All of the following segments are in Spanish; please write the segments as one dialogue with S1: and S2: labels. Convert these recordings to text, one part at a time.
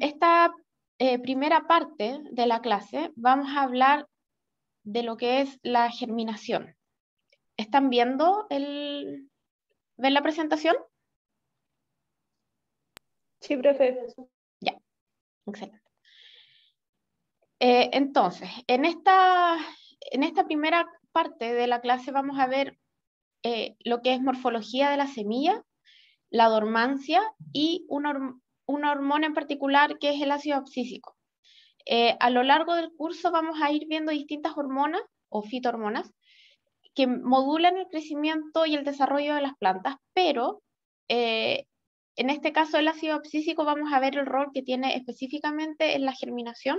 S1: esta eh, primera parte de la clase vamos a hablar de lo que es la germinación. ¿Están viendo el... ¿Ven la presentación? Sí, profesor. Ya, excelente. Eh, entonces, en esta, en esta primera parte de la clase vamos a ver eh, lo que es morfología de la semilla, la dormancia y una una hormona en particular que es el ácido abscísico. Eh, a lo largo del curso vamos a ir viendo distintas hormonas o fitohormonas que modulan el crecimiento y el desarrollo de las plantas, pero eh, en este caso el ácido abscísico vamos a ver el rol que tiene específicamente en la germinación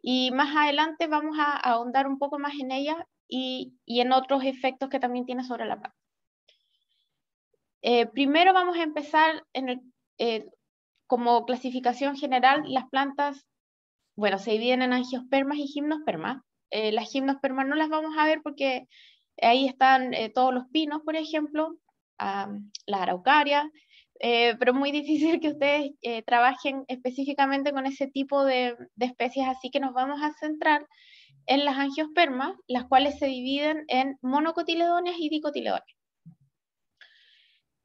S1: y más adelante vamos a, ahondar un poco más en ella y, en otros efectos que también tiene sobre la planta. Eh, primero vamos a empezar en el, como clasificación general, las plantas, bueno, se dividen en angiospermas y gimnospermas. Eh, las gimnospermas no las vamos a ver porque ahí están eh, todos los pinos, por ejemplo, las la araucaria, eh, pero muy difícil que ustedes eh, trabajen específicamente con ese tipo de, de, especies, así que nos vamos a centrar en las angiospermas, las cuales se dividen en monocotiledones y dicotiledones.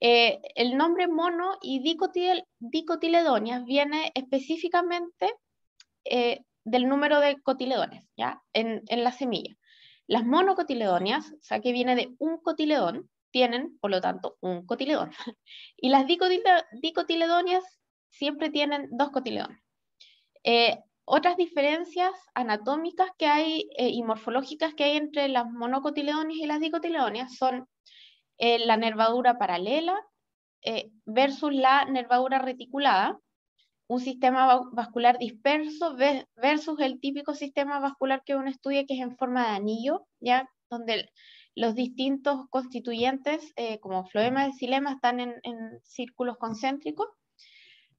S1: Eh, el nombre mono y dicotiledonias viene específicamente eh, del número de cotiledones ¿ya? En, la semilla. Las monocotiledonias, o sea que viene de un cotiledón, tienen por lo tanto un cotiledón. Y las dicotiledonias siempre tienen dos cotiledones. Eh, otras diferencias anatómicas que hay y morfológicas que hay entre las monocotiledonias y las dicotiledonias son eh, la nervadura paralela eh, versus la nervadura reticulada, un sistema vascular disperso versus el típico sistema vascular que uno estudia que es en forma de anillo, ¿ya? donde los distintos constituyentes eh, como floema y xilema están en círculos concéntricos.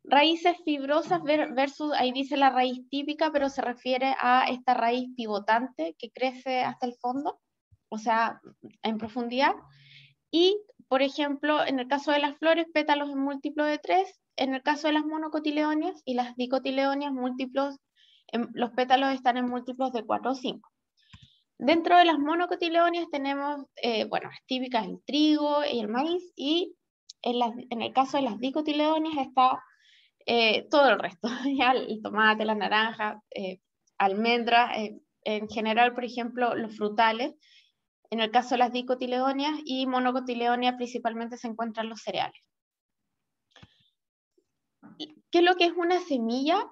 S1: Raíces fibrosas versus, ahí dice la raíz típica, pero se refiere a esta raíz pivotante que crece hasta el fondo, o sea, en profundidad. Y, por ejemplo, en el caso de las flores, pétalos en múltiplo de tres en el caso de las monocotileonias y las dicotileonias, múltiplos, em, los pétalos están en múltiplos de cuatro o cinco Dentro de las monocotileonias tenemos, eh, bueno, las típicas el trigo y el maíz, y en, el caso de las dicotileonias está eh, todo el resto, ¿ya? el tomate, la naranja, eh, almendras, en general, por ejemplo, los frutales, en el caso de las dicotiledonias y monocotiledonias principalmente se encuentran los cereales. ¿Qué es lo que es una semilla?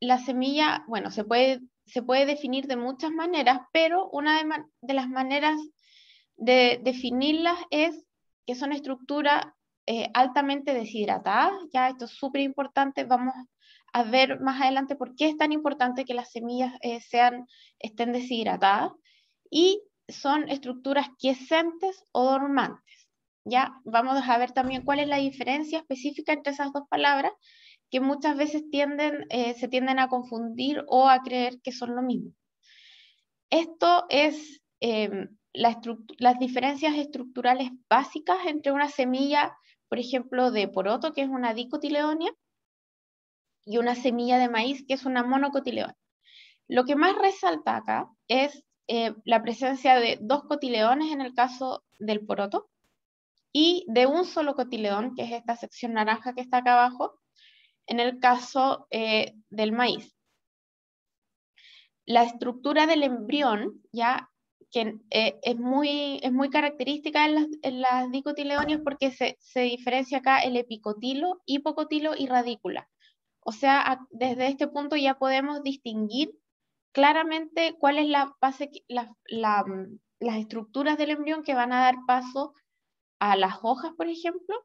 S1: La semilla, bueno, se puede, se puede definir de muchas maneras, pero una de, las maneras de definirlas es que son estructuras eh, altamente deshidratadas. Ya esto es súper importante. Vamos a ver más adelante por qué es tan importante que las semillas eh, sean, estén deshidratadas. Y son estructuras quiescentes o dormantes. Ya vamos a ver también cuál es la diferencia específica entre esas dos palabras que muchas veces eh, se tienden a confundir o a creer que son lo mismo. Esto es em, las diferencias estructurales básicas entre una semilla, por ejemplo, de poroto, que es una dicotiledonia, y una semilla de maíz, que es una monocotiledonia. Lo que más resalta acá es eh, la presencia de dos cotileones en el caso del poroto y de un solo cotiledón, que es esta sección naranja que está acá abajo, en el caso eh, del maíz. La estructura del embrión, ya que eh, es, muy, característica en las, dicotileones porque se, se, diferencia acá el epicotilo, hipocotilo y radícula. O sea, desde este punto ya podemos distinguir claramente cuál es la, mm, las estructuras del embrión que van a dar paso a las hojas, por ejemplo,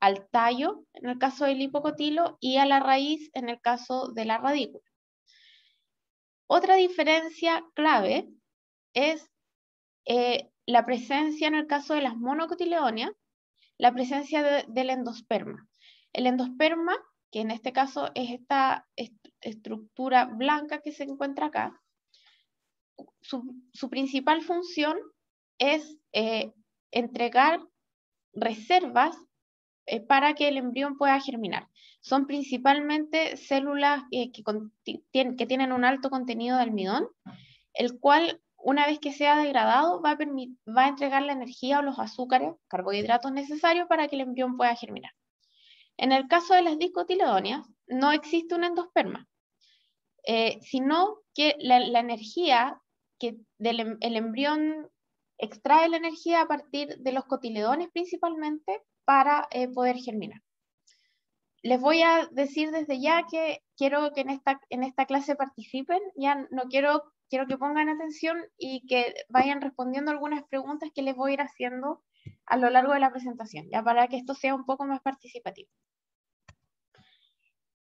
S1: al tallo, en el caso del hipocotilo, y a la raíz, en el caso de la radícula. Otra diferencia clave es eh, la presencia, en el caso de las monocotiledonias, la presencia del endosperma. El endosperma, que en este caso es esta, estructura blanca que se encuentra acá, su, principal función es eh, entregar reservas eh, para que el embrión pueda germinar. Son principalmente células eh, que, que tienen un alto contenido de almidón, el cual una vez que sea degradado va a, va a entregar la energía o los azúcares, carbohidratos necesarios para que el embrión pueda germinar. En el caso de las discotiledonias no existe un endosperma, eh, sino que la, energía que em, el embrión extrae la energía a partir de los cotiledones principalmente para eh, poder germinar. Les voy a decir desde ya que quiero que en esta, en esta clase participen, ya no quiero, quiero que pongan atención y que vayan respondiendo algunas preguntas que les voy a ir haciendo a lo largo de la presentación, ya para que esto sea un poco más participativo.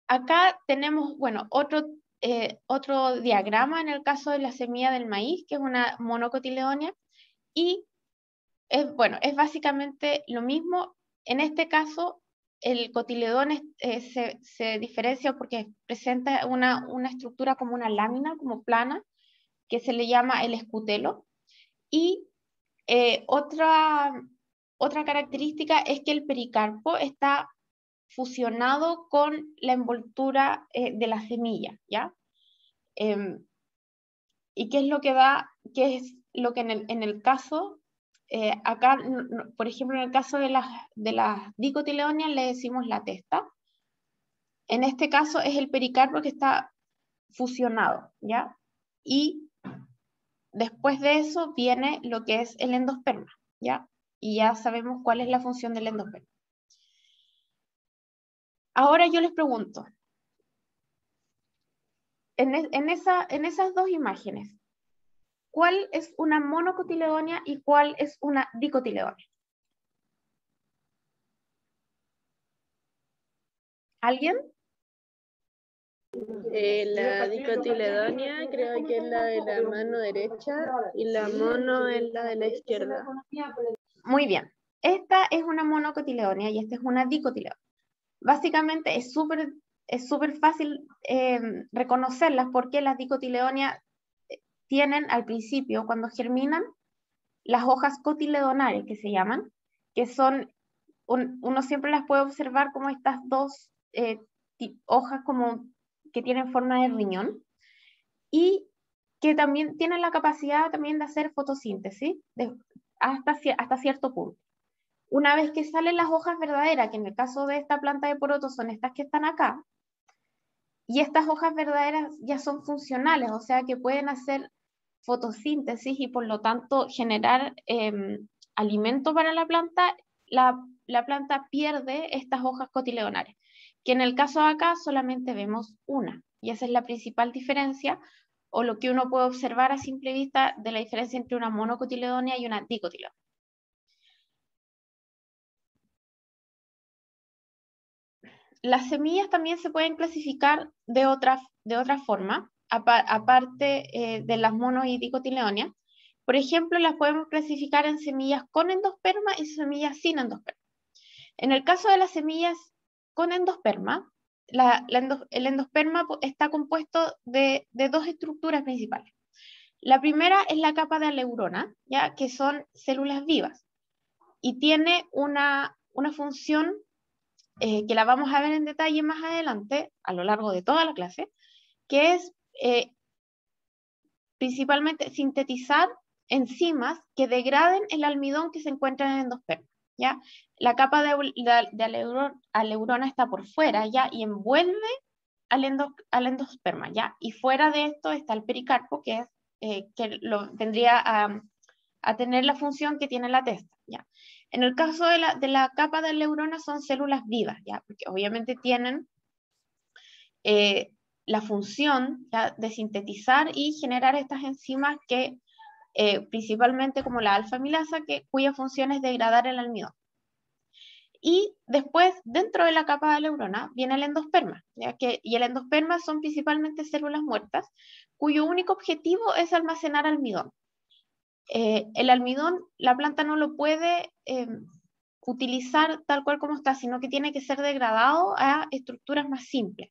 S1: Acá tenemos, bueno, otro eh, otro diagrama en el caso de la semilla del maíz, que es una monocotiledonia, y es, bueno, es básicamente lo mismo. En este caso, el cotiledón eh, se, diferencia porque presenta una, estructura como una lámina, como plana, que se le llama el escutelo. Y eh, otra, otra característica es que el pericarpo está fusionado con la envoltura eh, de la semilla, ¿ya? Em, ¿Y qué es lo que da, qué es lo que en el, caso, eh, acá, por ejemplo, en el caso de las, de las le decimos la testa. En este caso es el pericarpo que está fusionado, ¿ya? Y después de eso viene lo que es el endosperma, ¿ya? Y ya sabemos cuál es la función del endosperma. Ahora yo les pregunto, en, esas dos imágenes, ¿cuál es una monocotiledonia y cuál es una dicotiledonia? ¿Alguien? Eh, la dicotiledonia creo que es la de la mano derecha y la mono es la de la izquierda. Muy bien. Esta es una monocotiledonia y esta es una dicotiledonia. Básicamente es súper es fácil em, reconocerlas porque las dicotiledonias eh, tienen al principio, cuando germinan, las hojas cotiledonales que se llaman, que son, uno siempre las puede observar como estas dos eh, hojas como que tienen forma de riñón y que también tienen la capacidad también de hacer fotosíntesis hasta cierto punto. Una vez que salen las hojas verdaderas, que en el caso de esta planta de poroto son estas que están acá, y estas hojas verdaderas ya son funcionales, o sea que pueden hacer fotosíntesis y por lo tanto generar em, alimento para la planta, la, la, planta pierde estas hojas cotiledonares, que en el caso de acá solamente vemos una, y esa es la principal diferencia, o lo que uno puede observar a simple vista de la diferencia entre una monocotiledonia y una dicotiledonia. las semillas también se pueden clasificar de otra, de otra forma, aparte eh, de las mono y Por ejemplo, las podemos clasificar en semillas con endosperma y semillas sin endosperma. En el caso de las semillas con endosperma, el endosperma está compuesto de, dos estructuras principales. La primera es la capa de aleurona, ¿ya? que son células vivas, y tiene una, una función eh, que la vamos a ver en detalle más adelante, a lo largo de toda la clase, que es eh, principalmente sintetizar enzimas que degraden el almidón que se encuentra en el endosperma. ¿ya? La capa de, de, aleurona está por fuera ¿ya? y envuelve al, al, endosperma. ¿ya? Y fuera de esto está el pericarpo, que, es, eh, que lo, tendría a, a, tener la función que tiene la testa. ¿ya? En el caso de la, de la capa del neurona son células vivas, ¿ya? porque obviamente tienen eh, la función de sintetizar y generar estas enzimas que, eh, principalmente como la alfa-amilasa, cuya función es degradar el almidón. Y después, dentro de la capa de la neurona, viene el endosperma. ¿ya? Que, y el endosperma son principalmente células muertas, cuyo único objetivo es almacenar almidón. Eh, el almidón, la planta no lo puede em, utilizar tal cual como está, sino que tiene que ser degradado a estructuras más simples.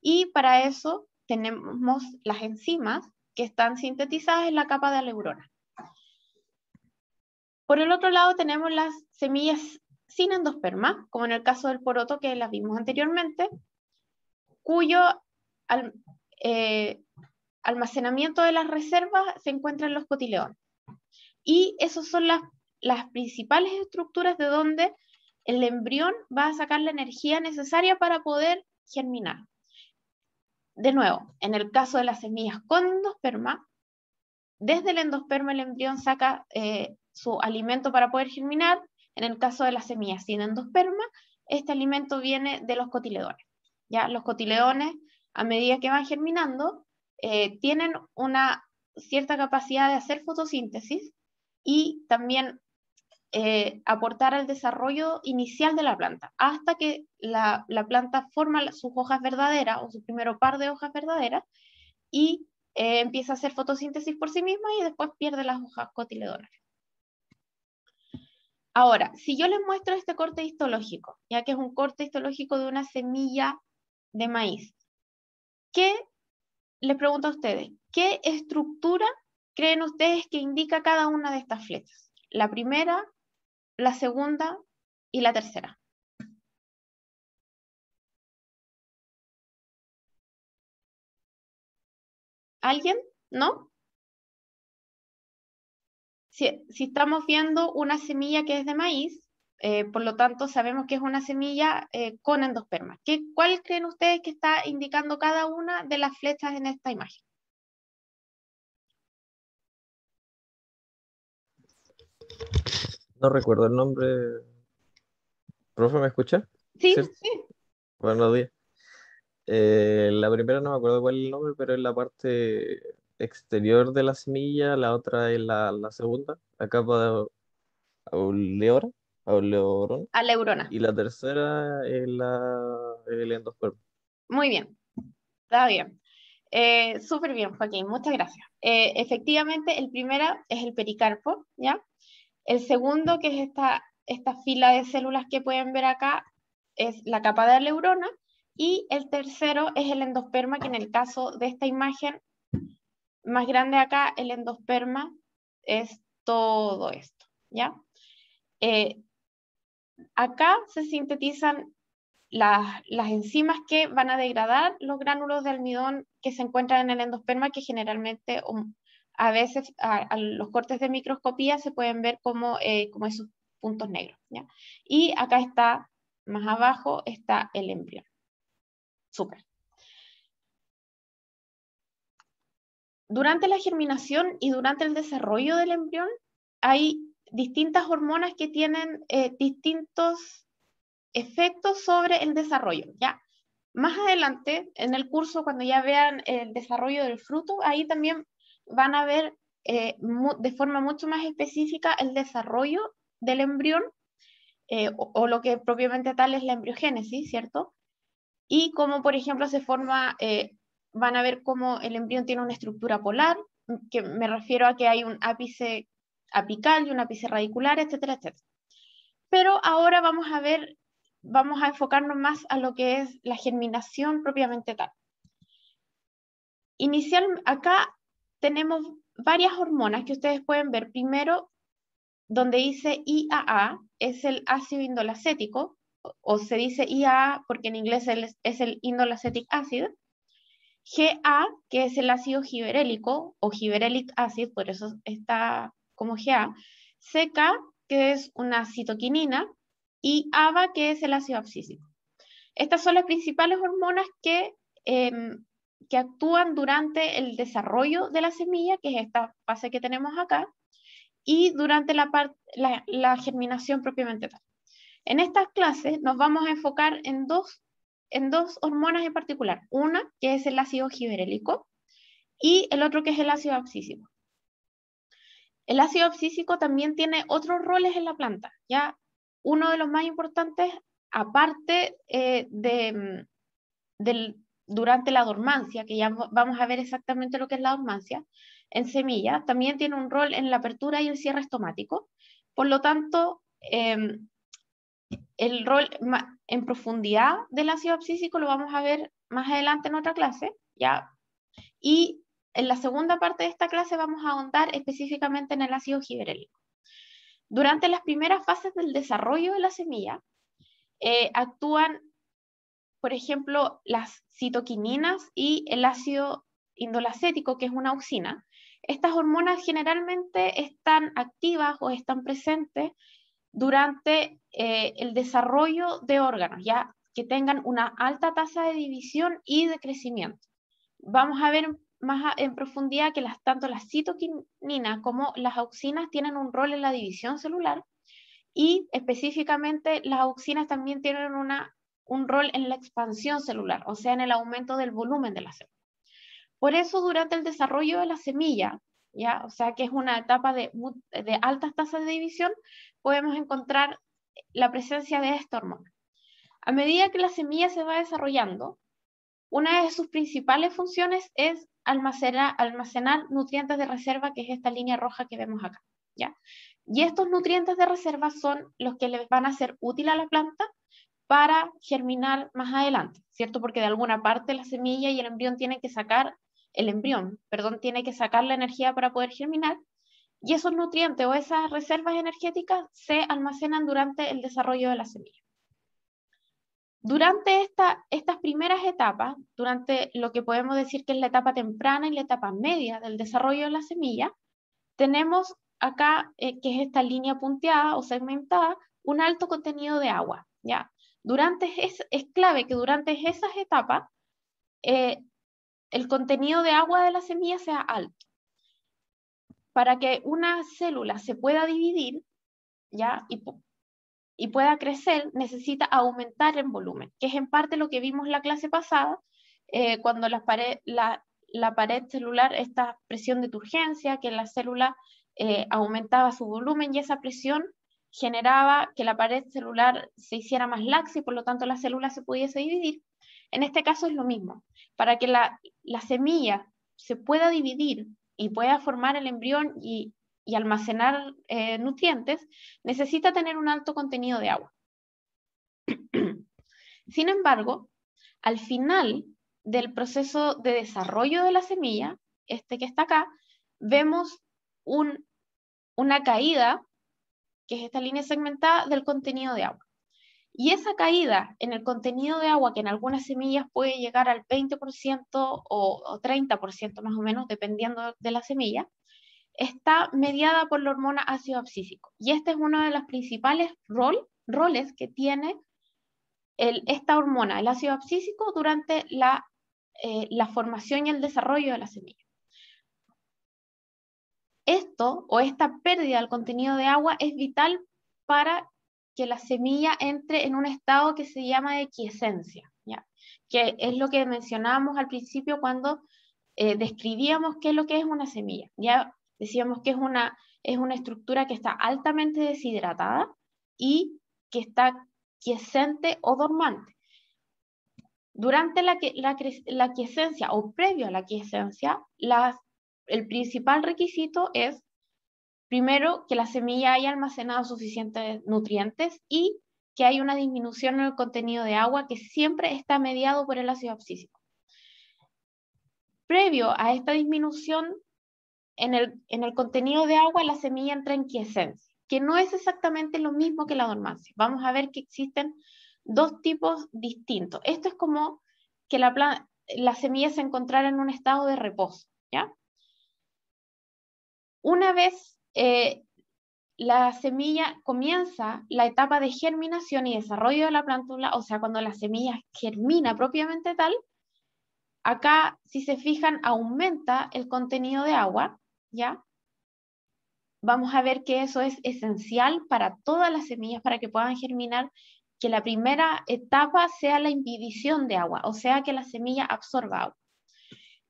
S1: Y para eso tenemos las enzimas que están sintetizadas en la capa de aleurona. Por el otro lado tenemos las semillas sin endosperma, como en el caso del poroto que las vimos anteriormente, cuyo eh, almacenamiento de las reservas se encuentra en los cotileones. Y esas son las, principales estructuras de donde el embrión va a sacar la energía necesaria para poder germinar. De nuevo, en el caso de las semillas con endosperma, desde el endosperma el embrión saca eh, su alimento para poder germinar. En el caso de las semillas sin endosperma, este alimento viene de los cotiledones. ¿ya? Los cotiledones, a medida que van germinando, eh, tienen una cierta capacidad de hacer fotosíntesis y también eh, aportar al desarrollo inicial de la planta, hasta que la, planta forma sus hojas verdaderas o su primer par de hojas verdaderas y eh, empieza a hacer fotosíntesis por sí misma y después pierde las hojas cotiledonas. Ahora, si yo les muestro este corte histológico, ya que es un corte histológico de una semilla de maíz, ¿qué les pregunto a ustedes? ¿Qué estructura creen ustedes que indica cada una de estas flechas? La primera, la segunda y la tercera. ¿Alguien? ¿No? Si, estamos viendo una semilla que es de maíz, eh, por lo tanto sabemos que es una semilla eh, con endosperma. ¿Qué, ¿Cuál creen ustedes que está indicando cada una de las flechas en esta imagen? No recuerdo el nombre. ¿Profe, me escucha? Sí, sí. Buenos días. Eh, la primera no me acuerdo cuál es el nombre, pero es la parte exterior de la semilla, la otra es la, segunda, la capa de auleora, auleorona. Aleurona. Y la tercera es la, el endospermo Muy bien, está bien. Eh, súper bien, Joaquín, muchas gracias. Eh, efectivamente, el primero es el pericarpo, ¿ya? El segundo, que es esta, esta fila de células que pueden ver acá, es la capa de la neurona. Y el tercero es el endosperma, que en el caso de esta imagen más grande acá, el endosperma es todo esto, ¿ya? Eh, acá se sintetizan las, las, enzimas que van a degradar los gránulos de almidón que se encuentran en el endosperma, que generalmente a veces a, los cortes de microscopía se pueden ver como, eh, como esos puntos negros. ¿ya? Y acá está, más abajo, está el embrión. Súper. Durante la germinación y durante el desarrollo del embrión hay distintas hormonas que tienen eh, distintos efectos sobre el desarrollo. ¿ya? Más adelante, en el curso, cuando ya vean el desarrollo del fruto, ahí también van a ver eh, de forma mucho más específica el desarrollo del embrión, eh, o, lo que propiamente tal es la embriogénesis, ¿cierto? Y cómo, por ejemplo, se forma, eh, van a ver cómo el embrión tiene una estructura polar, que me refiero a que hay un ápice apical y un ápice radicular, etcétera, etcétera. Pero ahora vamos a ver, vamos a enfocarnos más a lo que es la germinación propiamente tal. Inicial, acá tenemos varias hormonas que ustedes pueden ver. Primero, donde dice IAA, es el ácido indolacético, o se dice IAA porque en inglés es el indolacetic acid. GA, que es el ácido giberélico, o giberelic acid, por eso está como GA. CK, que es una citoquinina, y ABA, que es el ácido abscísico. Estas son las principales hormonas que em, que actúan durante el desarrollo de la semilla, que es esta fase que tenemos acá, y durante la, la germinación propiamente tal. En estas clases nos vamos a enfocar en dos, en dos hormonas en particular. Una, que es el ácido giberélico, y el otro que es el ácido abscísico. El ácido abscísico también tiene otros roles en la planta, ¿ya? Uno de los más importantes, aparte eh, de, mm, del, durante la dormancia, que ya vamos a ver exactamente lo que es la dormancia, en semilla, también tiene un rol en la apertura y el cierre estomático. Por lo tanto, em, el rol en profundidad del ácido abscísico lo vamos a ver más adelante en otra clase, ¿ya? Y en la segunda parte de esta clase vamos a ahondar específicamente en el ácido giberélico. Durante las primeras fases del desarrollo de la semilla, eh, actúan por ejemplo, las citoquininas y el ácido indolacético, que es una auxina. Estas hormonas generalmente están activas o están presentes durante eh, el desarrollo de órganos, ya que tengan una alta tasa de división y de crecimiento. Vamos a ver más en profundidad que tanto las citoquininas como las auxinas tienen un rol en la división celular y específicamente las auxinas también tienen una un rol en la expansión celular, o sea, en el aumento del volumen de la célula. Por eso, durante el desarrollo de la semilla, ¿ya? o sea, que es una etapa de, altas tasas de división, podemos encontrar la presencia de esta hormona. A medida que la semilla se va desarrollando, una de sus principales funciones es almacenar, almacenar nutrientes de reserva, que es esta línea roja que vemos acá. ¿ya? Y estos nutrientes de reserva son los que les van a ser útil a la planta para germinar más adelante, ¿cierto? Porque de alguna parte la semilla y el embrión tienen que sacar, el embrión, perdón, tiene que sacar la energía para poder germinar y esos nutrientes o esas reservas energéticas se almacenan durante el desarrollo de la semilla. Durante estas primeras etapas, durante lo que podemos decir que es la etapa temprana y la etapa media del desarrollo de la semilla, tenemos acá, eh, que es esta línea punteada o segmentada, un alto contenido de agua. ¿ya? Durante es, clave que durante esas etapas eh, el contenido de agua de la semilla sea alto. Para que una célula se pueda dividir ¿ya? Y, pueda crecer, necesita aumentar en volumen, que es en parte lo que vimos la clase pasada, eh, cuando la pared, celular, esta presión de turgencia, que la célula eh, aumentaba su volumen y esa presión generaba que la pared celular se hiciera más laxa y por lo tanto la célula se pudiese dividir. En este caso es lo mismo. Para que la, semilla se pueda dividir y pueda formar el embrión y, almacenar eh, nutrientes, necesita tener un alto contenido de agua. Sin embargo, al final del proceso de desarrollo de la semilla, este que está acá, vemos una caída que es esta línea segmentada del contenido de agua. Y esa caída en el contenido de agua, que en algunas semillas puede llegar al 20% o, o 30% más o menos, dependiendo de la semilla, está mediada por la hormona ácido abscísico. Y este es uno de los principales rol, roles que tiene esta hormona, el ácido abscísico, durante la, eh, la formación y el desarrollo de la semilla. Esto o esta pérdida del contenido de agua es vital para que la semilla entre en un estado que se llama de quiescencia, ¿ya? que es lo que mencionábamos al principio cuando eh, describíamos qué es lo que es una semilla. Ya decíamos que es una, es una estructura que está altamente deshidratada y que está quiescente o dormante. Durante la, la, o previo a la quiescencia, las el principal requisito es, primero, que la semilla haya almacenado suficientes nutrientes y que hay una disminución en el contenido de agua que siempre está mediado por el ácido abscísico. Previo a esta disminución en el, contenido de agua, la semilla entra en quiescencia, que no es exactamente lo mismo que la dormancia. Vamos a ver que existen dos tipos distintos. Esto es como que la, la semilla se encontrara en un estado de reposo, ¿ya? Una vez eh, la semilla comienza la etapa de germinación y desarrollo de la plántula, o sea, cuando la semilla germina propiamente tal, acá, si se fijan, aumenta el contenido de agua, ¿ya? Vamos a ver que eso es esencial para todas las semillas para que puedan germinar, que la primera etapa sea la impedición de agua, o sea, que la semilla absorba agua.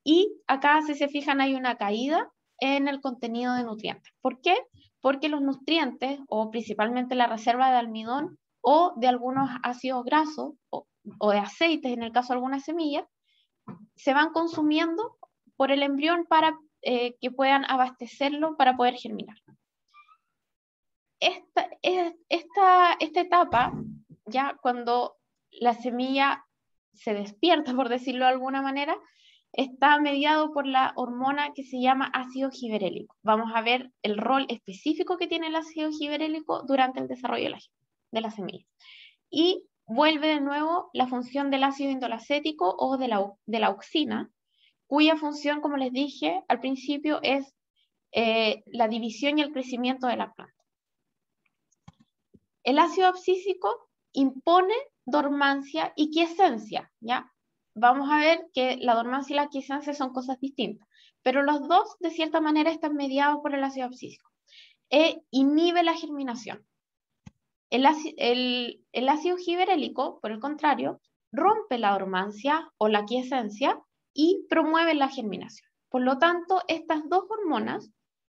S1: Y acá, si se fijan, hay una caída en el contenido de nutrientes. ¿Por qué? Porque los nutrientes, o principalmente la reserva de almidón o de algunos ácidos grasos o, de aceites, en el caso de algunas semillas, se van consumiendo por el embrión para eh, que puedan abastecerlo para poder germinar. Esta, esta etapa, ya cuando la semilla se despierta, por decirlo de alguna manera, está mediado por la hormona que se llama ácido giberélico. Vamos a ver el rol específico que tiene el ácido giberélico durante el desarrollo de la, de semilla. Y vuelve de nuevo la función del ácido indolacético o de la, auxina, cuya función, como les dije al principio, es eh, la división y el crecimiento de la planta. El ácido abscísico impone dormancia y quiesencia, ¿ya? vamos a ver que la dormancia y la quiescencia son cosas distintas, pero los dos de cierta manera están mediados por el ácido abscísico. E inhibe la germinación. El, ácido giberélico, por el contrario, rompe la dormancia o la quiescencia y promueve la germinación. Por lo tanto, estas dos hormonas,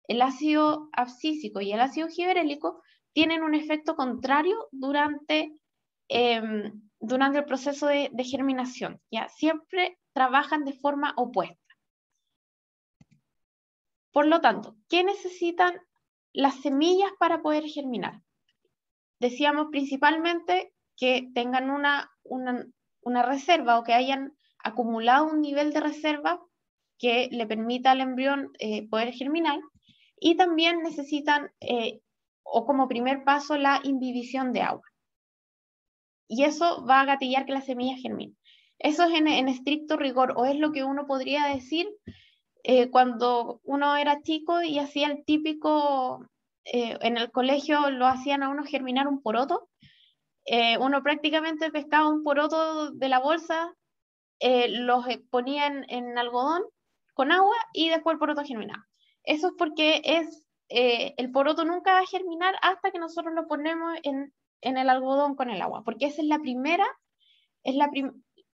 S1: el ácido abscísico y el ácido giberélico, tienen un efecto contrario durante em, durante el proceso de, germinación, ¿ya? Siempre trabajan de forma opuesta. Por lo tanto, ¿qué necesitan las semillas para poder germinar? Decíamos principalmente que tengan una, reserva o que hayan acumulado un nivel de reserva que le permita al embrión eh, poder germinar y también necesitan, eh, o como primer paso, la indivisión de agua y eso va a gatillar que la semilla germine. Eso es en, estricto rigor, o es lo que uno podría decir eh, cuando uno era chico y hacía el típico, eh, en el colegio lo hacían a uno germinar un poroto. Eh, uno prácticamente pescaba un poroto de la bolsa, los ponía en, algodón con agua y después el poroto germinaba. Eso es porque es, el poroto nunca va a germinar hasta que nosotros lo ponemos en en el algodón con el agua, porque esa es la primera, es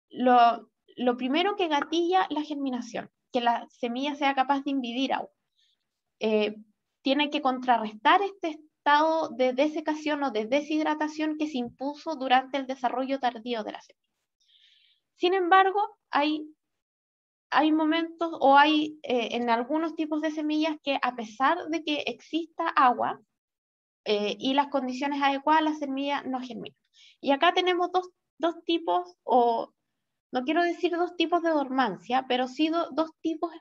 S1: lo, primero que gatilla la germinación, que la semilla sea capaz de invadir agua. Eh, tiene que contrarrestar este estado de desecación o de deshidratación que se impuso durante el desarrollo tardío de la semilla. Sin embargo, hay, momentos o hay eh, en algunos tipos de semillas que a pesar de que exista agua, eh, y las condiciones adecuadas la semilla no germina Y acá tenemos dos, dos, tipos, o no quiero decir dos tipos de dormancia, pero sí dos tipos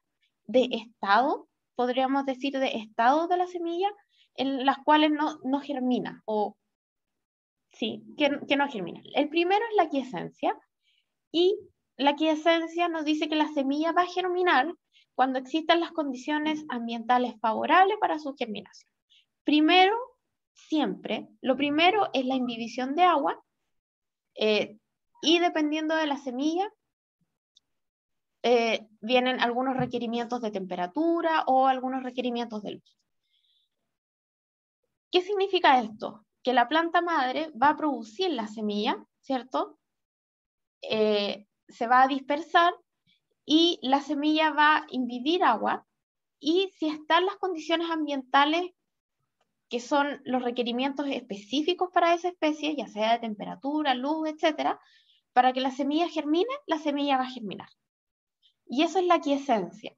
S1: de estado, podríamos decir de estado de la semilla, en las cuales no, no germina, o sí, que, que no germina. El primero es la quiesencia, y la quiesencia nos dice que la semilla va a germinar cuando existan las condiciones ambientales favorables para su germinación. Primero, siempre, lo primero es la inhibición de agua eh, y dependiendo de la semilla, eh, vienen algunos requerimientos de temperatura o algunos requerimientos de luz. ¿Qué significa esto? Que la planta madre va a producir la semilla, ¿cierto? Eh, se va a dispersar y la semilla va a invivir agua y si están las condiciones ambientales que son los requerimientos específicos para esa especie, ya sea de temperatura, luz, etcétera, para que la semilla germine, la semilla va a germinar. Y eso es la quiesencia.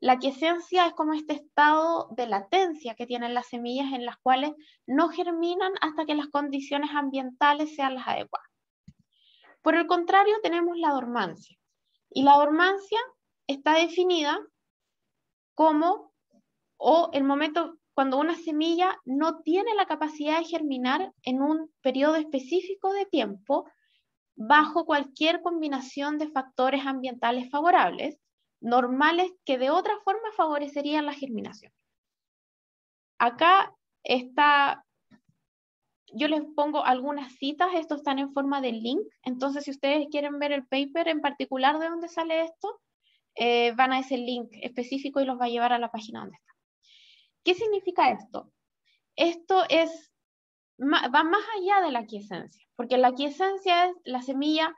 S1: La quiesencia es como este estado de latencia que tienen las semillas en las cuales no germinan hasta que las condiciones ambientales sean las adecuadas. Por el contrario, tenemos la dormancia. Y la dormancia está definida como o el momento cuando una semilla no tiene la capacidad de germinar en un periodo específico de tiempo bajo cualquier combinación de factores ambientales favorables, normales que de otra forma favorecerían la germinación. Acá está, yo les pongo algunas citas, estos están en forma de link, entonces si ustedes quieren ver el paper en particular de dónde sale esto, eh, van a ese link específico y los va a llevar a la página donde está. ¿Qué significa esto? Esto es, va más allá de la quiesencia, porque la quiesencia es la semilla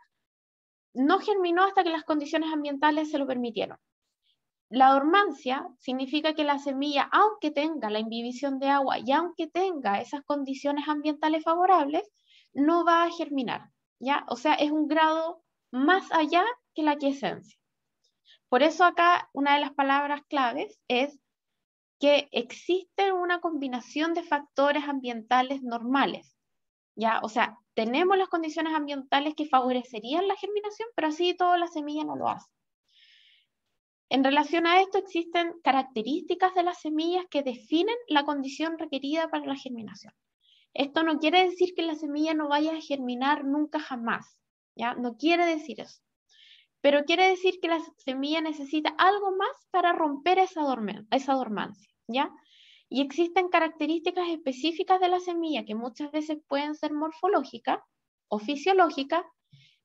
S1: no germinó hasta que las condiciones ambientales se lo permitieron. La dormancia significa que la semilla, aunque tenga la inhibición de agua y aunque tenga esas condiciones ambientales favorables, no va a germinar, ¿ya? O sea, es un grado más allá que la quiesencia. Por eso acá una de las palabras claves es que existe una combinación de factores ambientales normales. ¿ya? O sea, tenemos las condiciones ambientales que favorecerían la germinación, pero así toda la semilla no lo hace. En relación a esto, existen características de las semillas que definen la condición requerida para la germinación. Esto no quiere decir que la semilla no vaya a germinar nunca jamás, ¿ya? No quiere decir eso. Pero quiere decir que la semilla necesita algo más para romper esa, esa dormancia. Y existen características específicas de la semilla que muchas veces pueden ser morfológicas o fisiológicas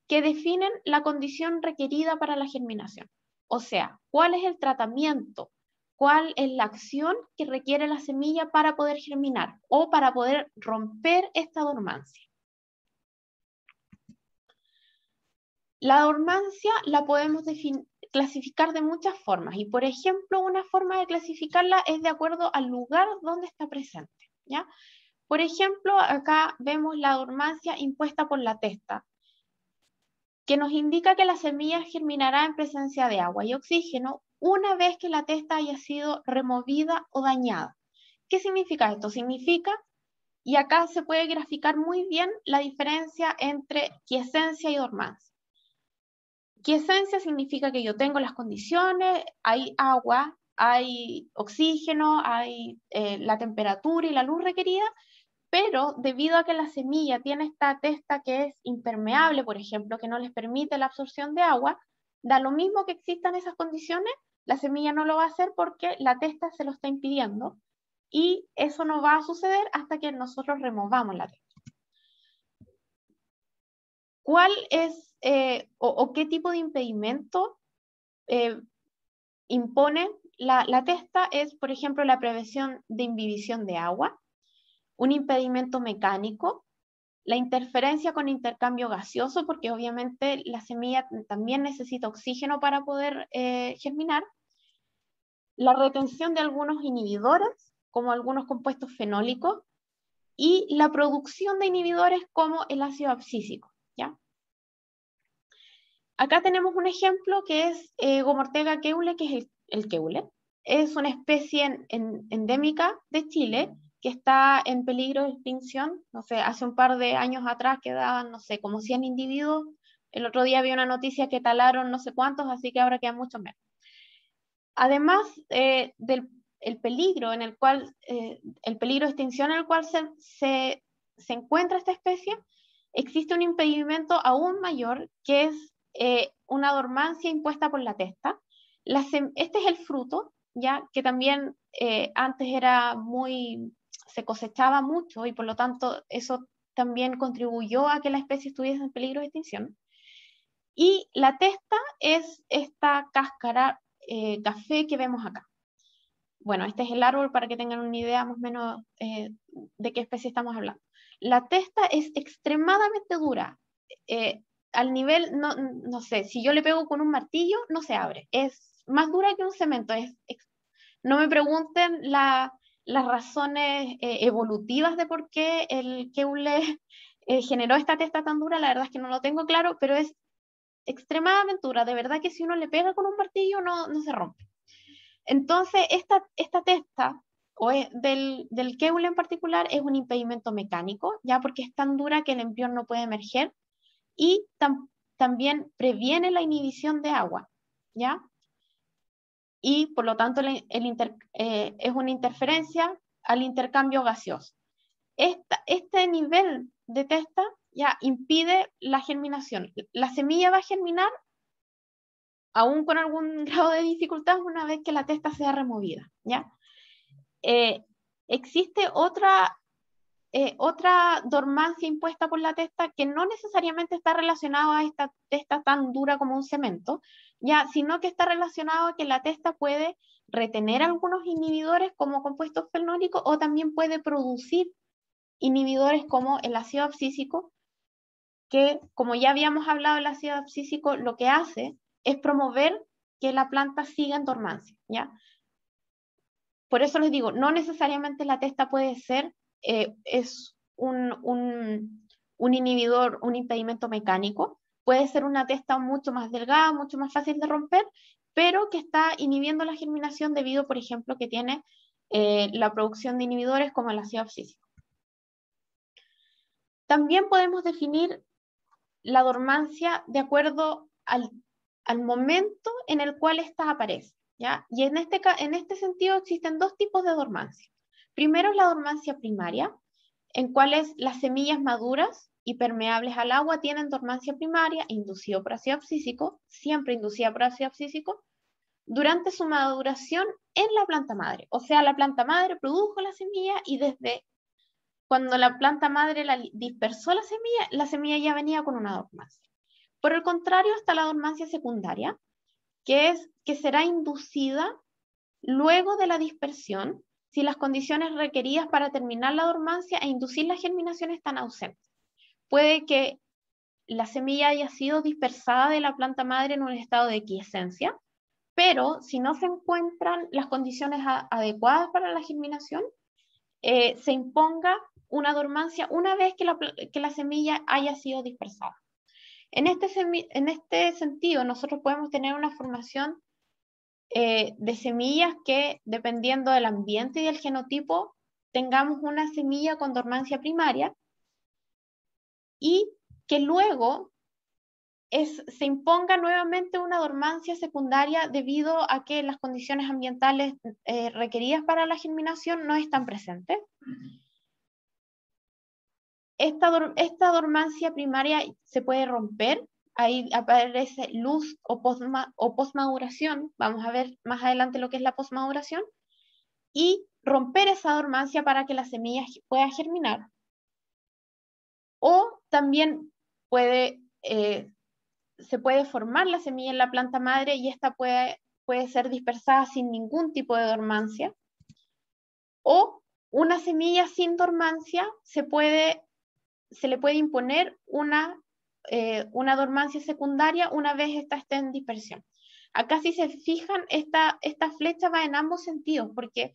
S1: que definen la condición requerida para la germinación. O sea, cuál es el tratamiento, cuál es la acción que requiere la semilla para poder germinar o para poder romper esta dormancia. La dormancia la podemos definir clasificar de muchas formas y, por ejemplo, una forma de clasificarla es de acuerdo al lugar donde está presente. ¿ya? Por ejemplo, acá vemos la dormancia impuesta por la testa, que nos indica que la semilla germinará en presencia de agua y oxígeno una vez que la testa haya sido removida o dañada. ¿Qué significa esto? Significa, y acá se puede graficar muy bien la diferencia entre quiesencia y dormancia esencia significa que yo tengo las condiciones, hay agua, hay oxígeno, hay eh, la temperatura y la luz requerida, pero debido a que la semilla tiene esta testa que es impermeable, por ejemplo, que no les permite la absorción de agua, da lo mismo que existan esas condiciones, la semilla no lo va a hacer porque la testa se lo está impidiendo y eso no va a suceder hasta que nosotros removamos la testa. ¿Cuál es eh, o, qué tipo de impedimento eh, impone la, la, testa? Es, por ejemplo, la prevención de inhibición de agua, un impedimento mecánico, la interferencia con intercambio gaseoso, porque obviamente la semilla también necesita oxígeno para poder eh, germinar, la retención de algunos inhibidores, como algunos compuestos fenólicos, y la producción de inhibidores como el ácido abscísico. Acá tenemos un ejemplo que es eh, Gomortega queule que es el, queule. Es una especie endémica de Chile que está en peligro de extinción. No sé, hace un par de años atrás quedaban, no sé, como 100 individuos. El otro día vi una noticia que talaron no sé cuántos, así que ahora quedan muchos menos. Además eh, del peligro en el cual, eh, el peligro de extinción en el cual se, se encuentra esta especie, existe un impedimento aún mayor que es eh, una dormancia impuesta por la testa. este es el fruto, ya que también eh, antes era muy, se cosechaba mucho y por lo tanto eso también contribuyó a que la especie estuviese en peligro de extinción. Y la testa es esta cáscara eh, café que vemos acá. Bueno, este es el árbol para que tengan una idea más o menos de qué especie estamos hablando. La testa es extremadamente dura. Eh, al nivel, no, sé, si yo le pego con un martillo, no se abre. Es más dura que un cemento. no me pregunten las razones eh, evolutivas de por qué el Keule eh, generó esta testa tan dura. La verdad es que no lo tengo claro, pero es extremadamente dura. De verdad que si uno le pega con un martillo, no, no se rompe. Entonces, esta, esta testa o e, del, del keule en particular es un impedimento mecánico, ya porque es tan dura que el embrión no puede emerger y también previene la inhibición de agua, ¿ya? Y por lo tanto el, eh, es una interferencia al intercambio gaseoso. Esta, este nivel de testa ya impide la germinación. La semilla va a germinar aún con algún grado de dificultad una vez que la testa sea removida, ¿ya? Eh, existe otra, eh, otra dormancia impuesta por la testa que no necesariamente está relacionada a esta testa tan dura como un cemento, ya, sino que está relacionado a que la testa puede retener algunos inhibidores como compuestos fenólicos o también puede producir inhibidores como el ácido abscísico, que como ya habíamos hablado, el ácido abscísico lo que hace es promover que la planta siga en dormancia, ¿ya? Por eso les digo, no necesariamente la testa puede ser, eh, es un, inhibidor, un impedimento mecánico, puede ser una testa mucho más delgada, mucho más fácil de romper, pero que está inhibiendo la germinación debido, por ejemplo, que tiene eh, la producción de inhibidores como el ácido físico. También podemos definir la dormancia de acuerdo al, al momento en el cual ésta aparece. Y este en este, sentido existen dos tipos de dormancia. Primero la dormancia primaria, en cuales las semillas maduras y permeables al agua tienen dormancia primaria inducido por ácido abscísico, siempre inducida por ácido abscísico, durante su maduración en la planta madre. O sea, la planta madre produjo la semilla y desde cuando la planta madre la dispersó la semilla, la semilla ya venía con una dormancia. Por el contrario, está la dormancia secundaria, que será inducida luego de la dispersión si las condiciones requeridas para terminar la dormancia e inducir la germinación están ausentes. Puede que la semilla haya sido dispersada de la planta madre en un estado de quiescencia, pero si no se encuentran las condiciones adecuadas para la germinación, eh, se imponga una dormancia una vez que la semilla haya sido dispersada. Este en este, sentido, nosotros podemos tener una formación eh, de semillas que, dependiendo del ambiente y del genotipo, tengamos una semilla con dormancia primaria y que luego se imponga nuevamente una dormancia secundaria debido a que las condiciones ambientales eh, requeridas para la germinación no están presentes. Esta, dormancia primaria se puede romper, ahí aparece luz o, posma o postmaduración, vamos a ver más adelante lo que es la posmaduración y romper esa dormancia para que la semilla pueda germinar. O también puede, eh, se puede formar la semilla en la planta madre y esta puede, puede ser dispersada sin ningún tipo de dormancia. O una semilla sin dormancia se puede se le puede imponer una, eh, una dormancia secundaria una vez esta esté en dispersión. Acá si se fijan, esta, flecha va en ambos sentidos, porque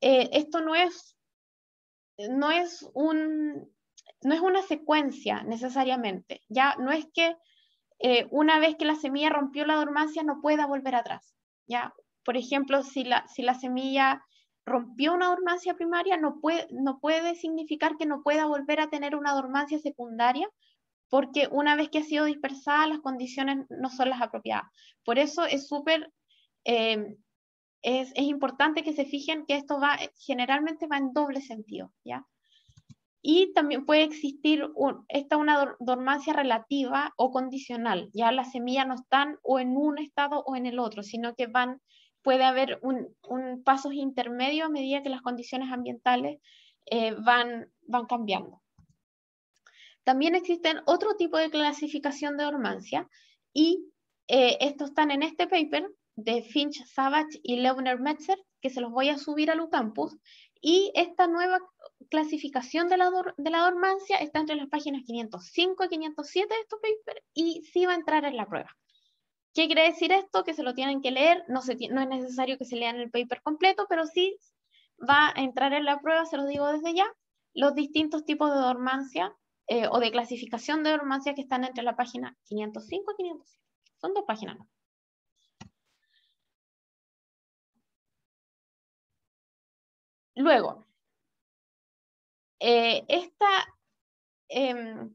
S1: eh, esto no es, no, es no es una secuencia necesariamente, ya no es que eh, una vez que la semilla rompió la dormancia no pueda volver atrás, ya por ejemplo, si la semilla rompió una dormancia primaria no puede, no puede significar que no pueda volver a tener una dormancia secundaria, porque una vez que ha sido dispersada, las condiciones no son las apropiadas. Por eso es súper, em, es, es, importante que se fijen que esto va, generalmente va en doble sentido, ¿ya? Y también puede existir un, esta una dormancia relativa o condicional, ya las semillas no están o en un estado o en el otro, sino que van puede haber un, paso intermedio a medida que las condiciones ambientales eh, van, van cambiando. También existen otro tipo de clasificación de dormancia y eh, estos están en este paper de Finch, Savage y leonard Metzer, que se los voy a subir al campus Y esta nueva clasificación de la, de la dormancia está entre las páginas 505 y 507 de estos papers y sí va a entrar en la prueba. ¿Qué quiere decir esto? Que se lo tienen que leer, no, es necesario que se lean el paper completo, pero sí va a entrar en la prueba, se los digo desde ya, los distintos tipos de dormancia eh, o de clasificación de dormancia que están entre la página 505 y 506. Son dos páginas.
S2: Luego, eh, esta,
S1: em,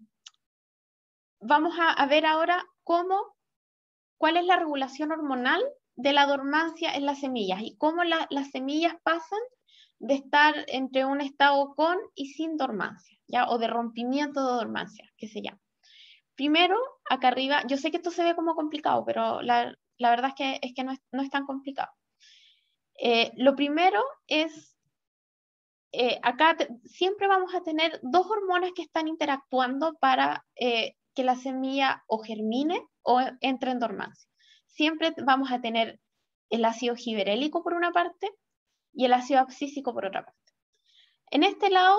S1: vamos a ver ahora cómo cuál es la regulación hormonal de la dormancia en las semillas y cómo las semillas pasan de estar entre un estado con y sin dormancia, ¿ya? o de rompimiento de dormancia, que se llama. Primero, acá arriba, yo sé que esto se ve como complicado, pero la, verdad es que, es que no, es, tan complicado. Eh, lo primero es, eh, acá siempre vamos a tener dos hormonas que están interactuando para eh, que la semilla o germine o entre en dormancia. Siempre vamos a tener el ácido giberélico por una parte y el ácido abscísico por otra parte. En este lado,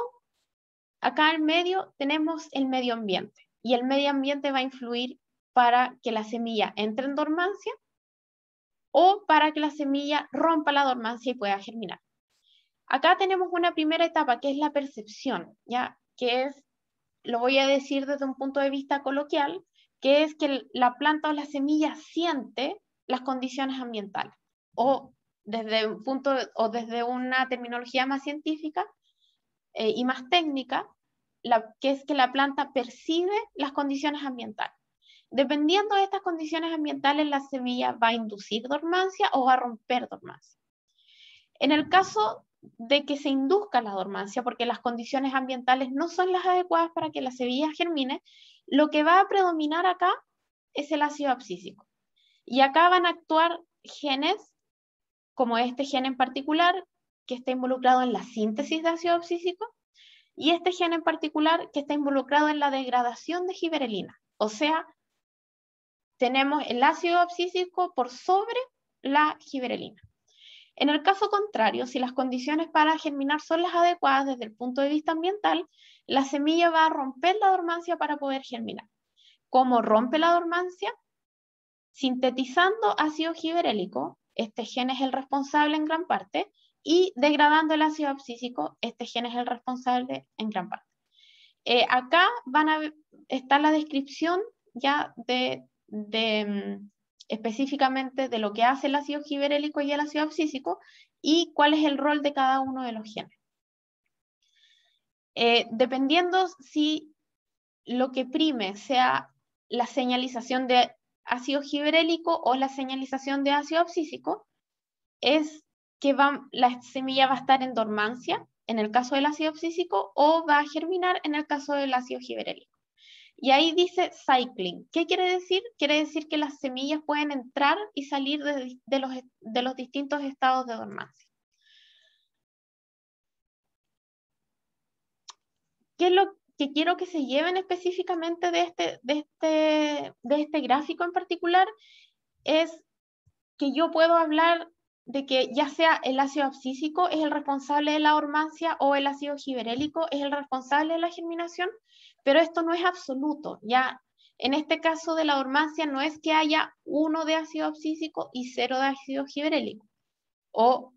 S1: acá en medio, tenemos el medio ambiente y el medio ambiente va a influir para que la semilla entre en dormancia o para que la semilla rompa la dormancia y pueda germinar. Acá tenemos una primera etapa que es la percepción, ¿ya? que es lo voy a decir desde un punto de vista coloquial, que es que la planta o la semilla siente las condiciones ambientales o desde un punto o desde una terminología más científica eh, y más técnica, que es que la planta percibe las condiciones ambientales. Dependiendo de estas condiciones ambientales, la semilla va a inducir dormancia o va a romper dormancia. En el caso de que se induzca la dormancia, porque las condiciones ambientales no son las adecuadas para que la semilla germine, lo que va a predominar acá es el ácido abscísico. Y acá van a actuar genes, como este gen en particular, que está involucrado en la síntesis de ácido abscísico, y este gen en particular que está involucrado en la degradación de giberelina. O sea, tenemos el ácido abscísico por sobre la giberelina. En el caso contrario, si las condiciones para germinar son las adecuadas desde el punto de vista ambiental, la semilla va a romper la dormancia para poder germinar. ¿Cómo rompe la dormancia? Sintetizando ácido giberélico, este gen es el responsable en gran parte, y degradando el ácido abscísico, este gen es el responsable en gran parte. Eh, acá van a estar la descripción ya de, mm, específicamente de lo que hace el ácido giberélico y el ácido abscísico y cuál es el rol de cada uno de los genes. Eh, dependiendo si lo que prime sea la señalización de ácido giberélico o la señalización de ácido abscísico, es que va, la semilla va a estar en dormancia en el caso del ácido abscísico o va a germinar en el caso del ácido giberélico. Y ahí dice cycling. ¿Qué quiere decir? Quiere decir que las semillas pueden entrar y salir de, los, de los distintos estados de dormancia. ¿Qué es lo que quiero que se lleven específicamente este, de este, de este, gráfico en particular? Es que yo puedo hablar de que ya sea el ácido abscísico es el responsable de la dormancia o el ácido giberélico es el responsable de la germinación pero esto no es absoluto, ya. En este caso de la hormancia no es que haya uno de ácido abscísico y cero de ácido giberélico, o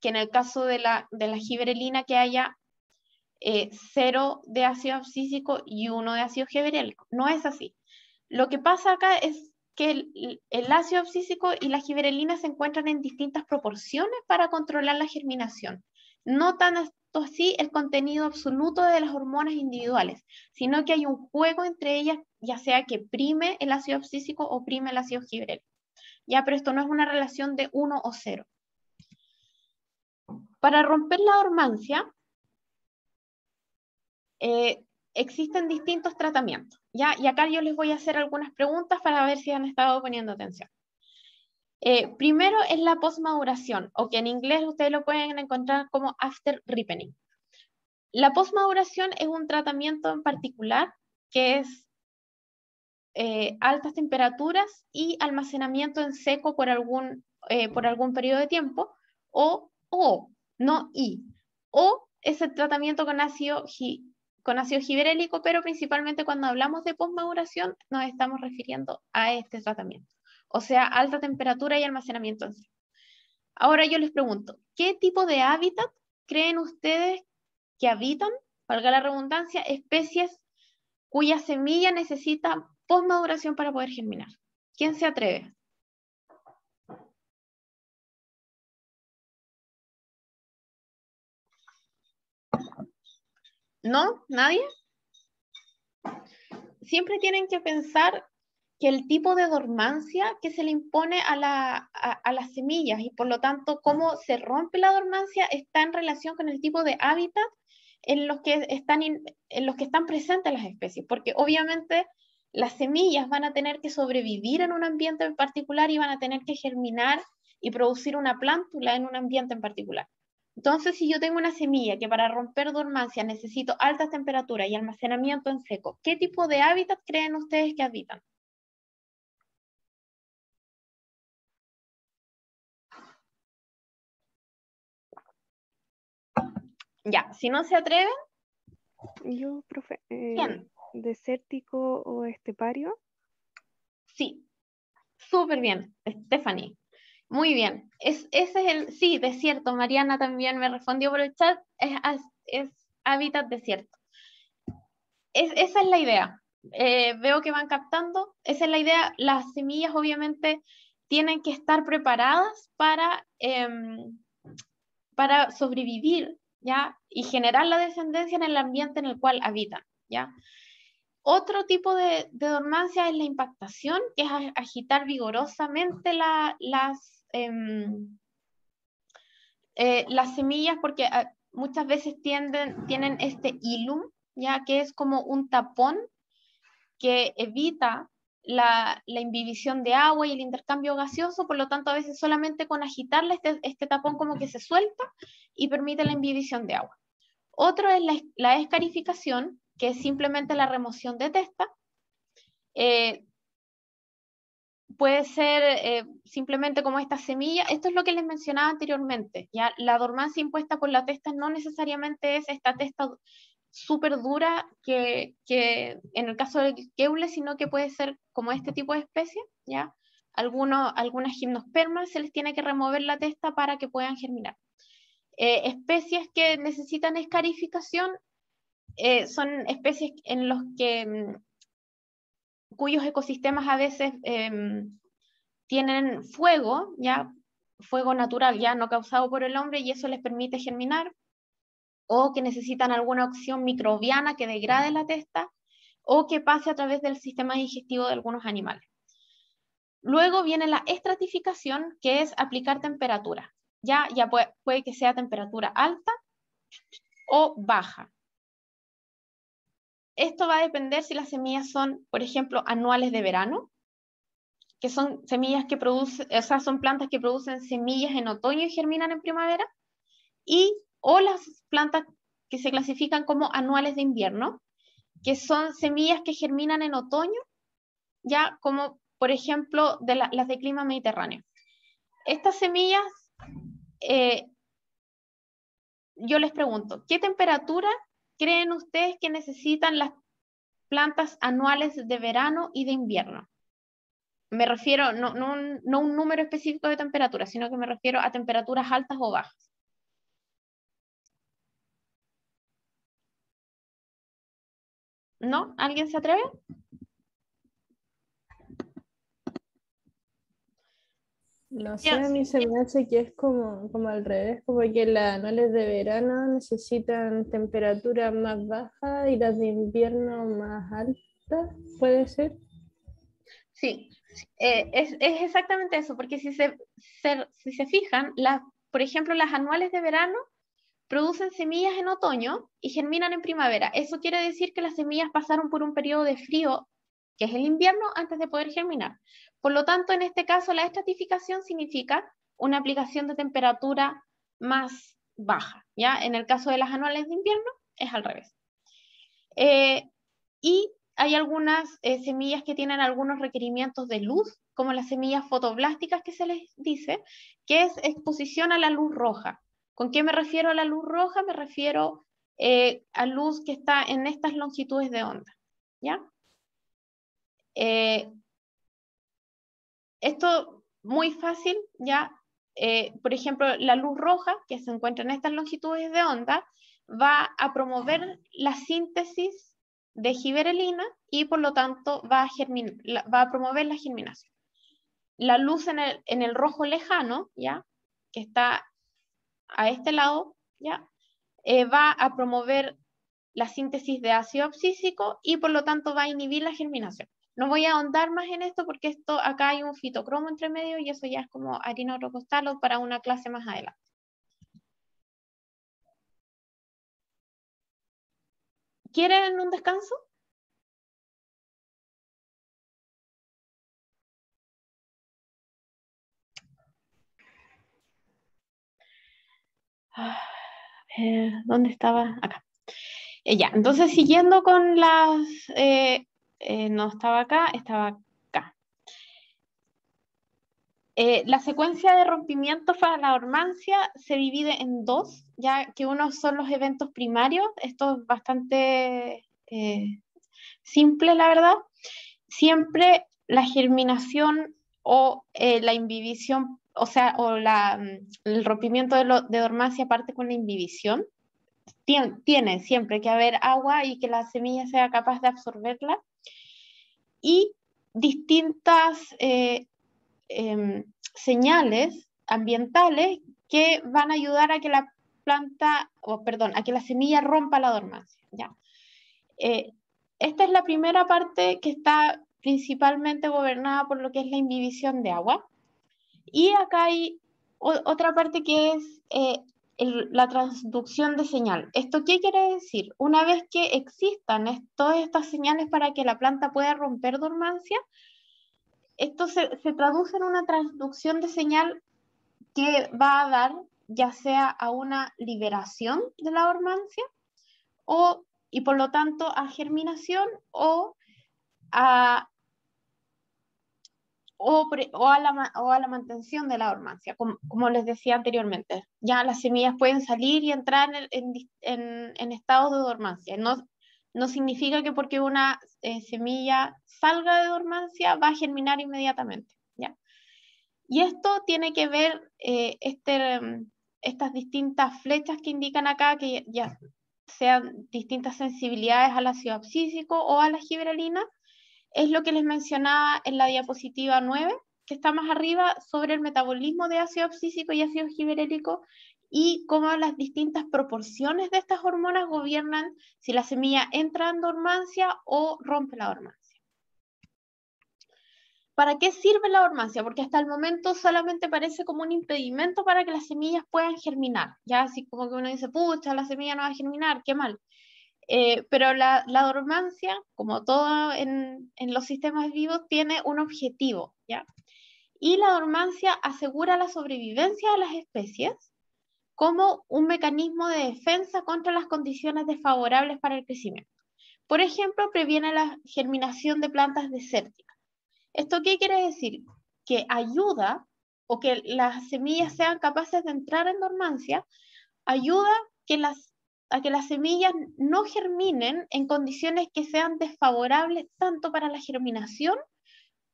S1: que en el caso de la, de la que haya eh, cero de ácido abscísico y uno de ácido giberélico. No es así. Lo que pasa acá es que el, ácido abscísico y la giberelina se encuentran en distintas proporciones para controlar la germinación. No tan así el contenido absoluto de las hormonas individuales, sino que hay un juego entre ellas, ya sea que prime el ácido abscísico o prime el ácido gibrel. Ya, pero esto no es una relación de uno o cero. Para romper la dormancia, eh, existen distintos tratamientos. ¿ya? Y acá yo les voy a hacer algunas preguntas para ver si han estado poniendo atención. Eh, primero es la postmaduración, o que en inglés ustedes lo pueden encontrar como after ripening. La postmaduración es un tratamiento en particular que es eh, altas temperaturas y almacenamiento en seco por algún, eh, por algún periodo de tiempo, o, o, no y, o el tratamiento con ácido, con ácido pero principalmente cuando hablamos de postmaduración nos estamos refiriendo a este tratamiento o sea, alta temperatura y almacenamiento Ahora yo les pregunto, ¿qué tipo de hábitat creen ustedes que habitan, valga la redundancia, especies cuya semilla necesita postmaduración para poder germinar?
S2: ¿Quién se atreve?
S1: ¿No? ¿Nadie? Siempre tienen que pensar que el tipo de dormancia que se le impone a, las semillas y por lo tanto cómo se rompe la dormancia está en relación con el tipo de hábitat en los que están, en los que están presentes las especies, porque obviamente las semillas van a tener que sobrevivir en un ambiente en particular y van a tener que germinar y producir una plántula en un ambiente en particular. Entonces, si yo tengo una semilla que para romper dormancia necesito altas temperaturas y almacenamiento en seco, ¿qué tipo de hábitat creen ustedes que habitan? Ya, si no se atreven. Yo, profe. Eh, ¿Desértico o estepario? Sí. Súper bien, Stephanie. Muy bien. ese es el. Sí, desierto. Mariana también me respondió por el chat. Es, hábitat desierto. Es, esa es la idea. Eh, veo que van captando. Esa es la idea. Las semillas, obviamente, tienen que estar preparadas para, em, para sobrevivir y generar la descendencia en el ambiente en el cual habitan, ¿ya? Otro tipo de, dormancia es la impactación, que es agitar vigorosamente las, em, eh, las semillas, porque ah, muchas veces tienen este ilum, ya que es como un tapón que evita la, la, de agua y el intercambio gaseoso, por lo tanto a veces solamente con agitarle este, este, tapón como que se suelta y permite la imbibición de agua. Otro es la, la escarificación, que es simplemente la remoción de testa. Eh, puede ser eh, simplemente como esta semilla, esto es lo que les mencionaba anteriormente, ya la dormancia impuesta por la testa no necesariamente es esta testa súper dura que, en el caso del keule, sino que puede ser como este tipo de especies, ¿ya? algunas gimnospermas se les tiene que remover la testa para que puedan germinar. Eh, especies que necesitan escarificación eh, son especies en los que mm, cuyos ecosistemas a veces em, tienen fuego, ya fuego natural, ya no causado por el hombre, y eso les permite germinar o que necesitan alguna opción microbiana que degrade la testa o que pase a través del sistema digestivo de algunos animales. Luego viene la estratificación, que es aplicar temperatura. Ya, ya puede, que sea temperatura alta o baja. Esto va a depender si las semillas son, por ejemplo, anuales de verano, que son semillas que producen, son plantas que producen semillas en otoño y germinan en primavera, y o las plantas que se clasifican como anuales de invierno, que son semillas que germinan en otoño, ya como por ejemplo de las de clima mediterráneo. Estas semillas, eh, yo les pregunto, ¿qué temperatura creen ustedes que necesitan las plantas anuales de verano y de invierno? Me refiero no, no un número específico de temperatura, sino que me refiero a temperaturas altas o bajas. ¿No? ¿Alguien se atreve? No sé, a mí se me hace que es como, al revés, como que las anuales de verano necesitan temperatura más baja y las de invierno más alta, ¿puede ser? Sí, eh, es, exactamente eso, porque si se, se, si se fijan, las por ejemplo, las anuales de verano producen semillas en otoño y germinan en primavera. Eso quiere decir que las semillas pasaron por un periodo de frío, que es el invierno, antes de poder germinar. Por lo tanto, en este caso, la estratificación significa una aplicación de temperatura más baja. ¿ya? En el caso de las anuales de invierno, es al revés. Eh, y hay algunas eh, semillas que tienen algunos requerimientos de luz, como las semillas fotoblásticas que se les dice, que es exposición a la luz roja. ¿Con qué me refiero a la luz roja? Me refiero eh, a luz que está en estas longitudes de onda. ¿Ya? Eh, esto muy fácil, ¿ya? Eh, por ejemplo, la luz roja que se encuentra en estas longitudes de onda va a promover la síntesis de giberelina y por lo tanto va a, promover la germinación. La luz en el, rojo lejano, ¿ya? que está a este lado, ¿ya? Eh, va a promover la síntesis de ácido abscísico y por lo tanto va a inhibir la germinación. No voy a ahondar más en esto porque esto, acá hay un fitocromo entre medio y eso ya es como harina otro para una clase más adelante.
S2: ¿Quieren un descanso?
S1: Ah, eh, ¿dónde estaba? Acá. Eh, ya, entonces siguiendo con las... Eh, no estaba acá, estaba acá. la secuencia de rompimiento para la hormancia se divide en dos, ya que uno son los eventos primarios, esto es bastante simple, la verdad. Siempre la germinación o la imbibición o sea, o mm, el rompimiento de, la dormancia parte con la inhibición, tiene siempre que haber agua y que la semilla sea capaz de absorberla. Y distintas eh, em, señales ambientales que van a ayudar a que la planta, o perdón, a que la semilla rompa la dormancia. ¿ya? Eh, esta es la primera parte que está principalmente gobernada por lo que es la inhibición de agua. Y acá hay otra parte que es eh, la transducción de señal. ¿Esto qué quiere decir? Una vez que existan todas estas señales para que la planta pueda romper dormancia, esto se, se traduce en una transducción de señal que va a dar ya sea a una liberación de la dormancia o, y por lo tanto a germinación o a o, a la, mantención de la dormancia, como, les decía anteriormente. Ya las semillas pueden salir y entrar en, estado de dormancia. No, no significa que porque una eh, semilla salga de dormancia va a germinar inmediatamente. ¿ya? Y esto tiene que ver eh, este, estas distintas flechas que indican acá, que ya sean distintas sensibilidades al ácido abscísico o a la gibralina, es lo que les mencionaba en la diapositiva 9, que está más arriba, sobre el metabolismo de ácido abscísico y ácido giberélico y cómo las distintas proporciones de estas hormonas gobiernan si la semilla entra en dormancia o rompe la dormancia. ¿Para qué sirve la dormancia? Porque hasta el momento solamente parece como un impedimento para que las semillas puedan germinar. Ya así como que uno dice, pucha, la semilla no va a germinar, qué mal. Eh, pero la, dormancia, como todo en, los sistemas vivos, tiene un objetivo, ¿ya? Y la dormancia asegura la sobrevivencia de las especies como un mecanismo de defensa contra las condiciones desfavorables para el crecimiento. Por ejemplo, previene la germinación de plantas desérticas. ¿Esto qué quiere decir? Que ayuda o que las semillas sean capaces de entrar en dormancia, ayuda que las a que las semillas no germinen en condiciones que sean desfavorables tanto para la germinación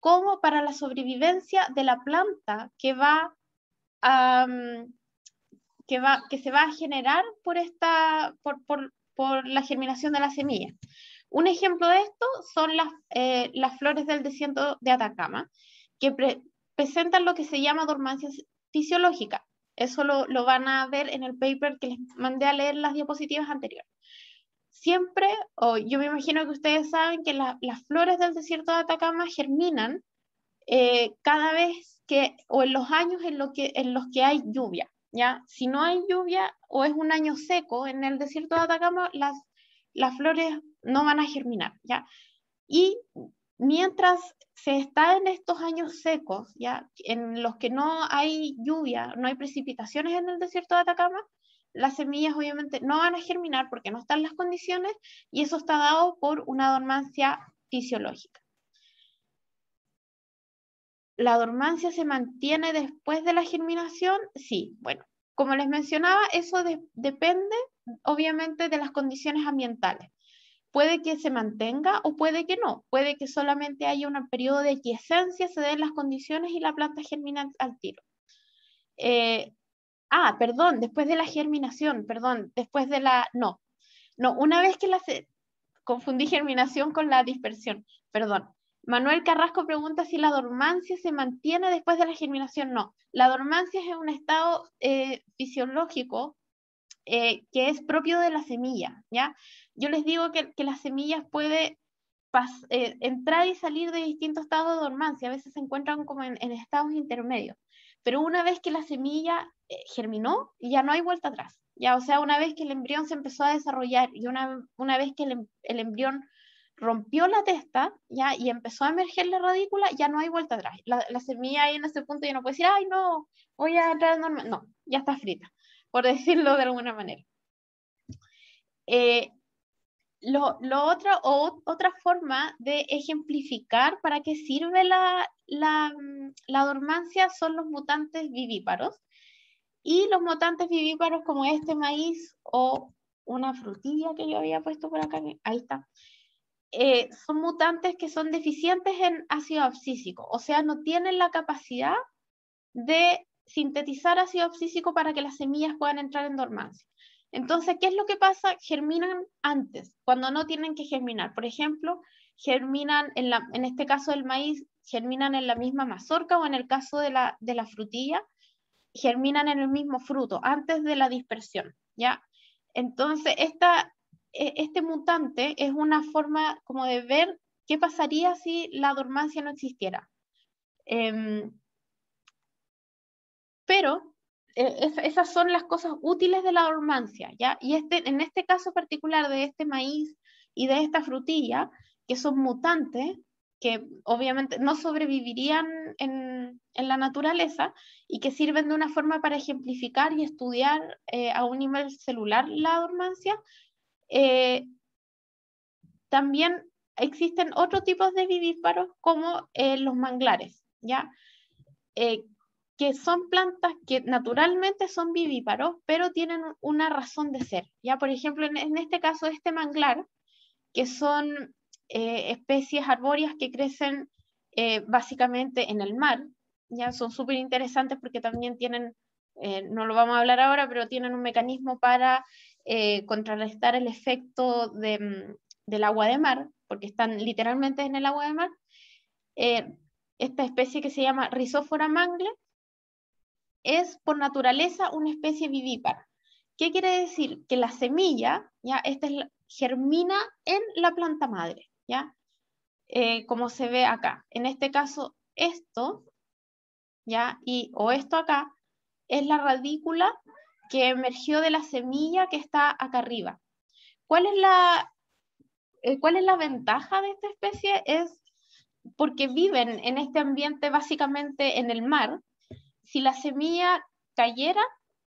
S1: como para la sobrevivencia de la planta que va mm, que, va, que se va a generar por, esta, por, la germinación de la semilla. Un ejemplo de esto son las, eh, las flores del desierto de Atacama, que presentan lo que se llama dormancia fisiológica, eso lo, lo van a ver en el paper que les mandé a leer las diapositivas anteriores siempre, o yo me imagino que ustedes saben que las flores del desierto de Atacama germinan eh, cada vez que, o en los años en, lo que, en los que hay lluvia, ¿ya? Si no hay lluvia o es un año seco en el desierto de Atacama, las, las flores no van a germinar, ¿ya? Y mientras se está en estos años secos, ya en los que no hay lluvia, no hay precipitaciones en el desierto de Atacama, las semillas obviamente no van a germinar porque no están las condiciones y eso está dado por una dormancia fisiológica. ¿La dormancia se mantiene después de la germinación? Sí, bueno, como les mencionaba, eso depende obviamente de las condiciones ambientales puede que se mantenga o puede que no, puede que solamente haya un periodo de quiescencia, se den las condiciones y la planta germina al tiro. Eh, ah, perdón, después de la germinación, perdón, después de la, no, no, una vez que la, confundí germinación con la dispersión, perdón. Manuel Carrasco pregunta si la dormancia se mantiene después de la germinación. No, la dormancia es un estado eh, fisiológico eh, que es propio de la semilla, ¿ya? yo les digo que, que las semillas pueden eh, entrar y salir de distintos estados de dormancia, a veces se encuentran como en, estados intermedios, pero una vez que la semilla eh, germinó, ya no hay vuelta atrás, ya, o sea, una vez que el embrión se empezó a desarrollar y una, una vez que el, em-, embrión rompió la testa ya y empezó a emerger la radícula, ya no hay vuelta atrás. La, semilla ahí en ese punto ya no puede decir, ay, no, voy a entrar normal. No, ya está frita, por decirlo de alguna manera. Eh, lo, otra forma de ejemplificar para qué sirve mm, la, dormancia son los mutantes vivíparos. Y los mutantes vivíparos como este maíz o una frutilla que yo había puesto por acá, ahí está, eh, son mutantes que son deficientes en ácido abscísico, o sea, no tienen la capacidad de sintetizar ácido abscísico para que las semillas puedan entrar en dormancia. Entonces, ¿qué es lo que pasa? Germinan antes, cuando no tienen que germinar. Por ejemplo, germinan, en, este caso del maíz, germinan en la misma mazorca o en el caso de la, frutilla, germinan en el mismo fruto, antes de la dispersión, ¿ya? Entonces, esta, e, este mutante es una forma como de ver qué pasaría si la dormancia no existiera. Em, pero eh, esas son las cosas útiles de la dormancia, ¿ya? Y este, en este caso particular de este maíz y de esta frutilla, que son mutantes, que obviamente no sobrevivirían en, en, la naturaleza y que sirven de una forma para ejemplificar y estudiar eh, a un nivel celular la dormancia. Eh, también existen otros tipos de vivíparos como eh, los manglares, ¿ya? que son plantas que naturalmente son vivíparos, pero tienen una razón de ser. Ya, por ejemplo, en, en este caso, este manglar, que son eh, especies arbóreas que crecen eh, básicamente en el mar, ya son súper interesantes porque también tienen, eh, no lo vamos a hablar ahora, pero tienen un mecanismo para contrarrestar el efecto de, mm, del agua de mar, porque están literalmente en el agua de mar esta especie que se llama Rhizófora mangle, es por naturaleza una especie vivípara. ¿Qué quiere decir? Que la semilla, ya, esta germina en la planta madre, ya, eh, como se ve acá. En este caso, esto, ya, y, o esto acá, es la radícula que emergió de la semilla que está acá arriba. ¿Cuál es la, eh, cuál es la ventaja de esta especie? Es porque viven en este ambiente básicamente en el mar, si la semilla cayera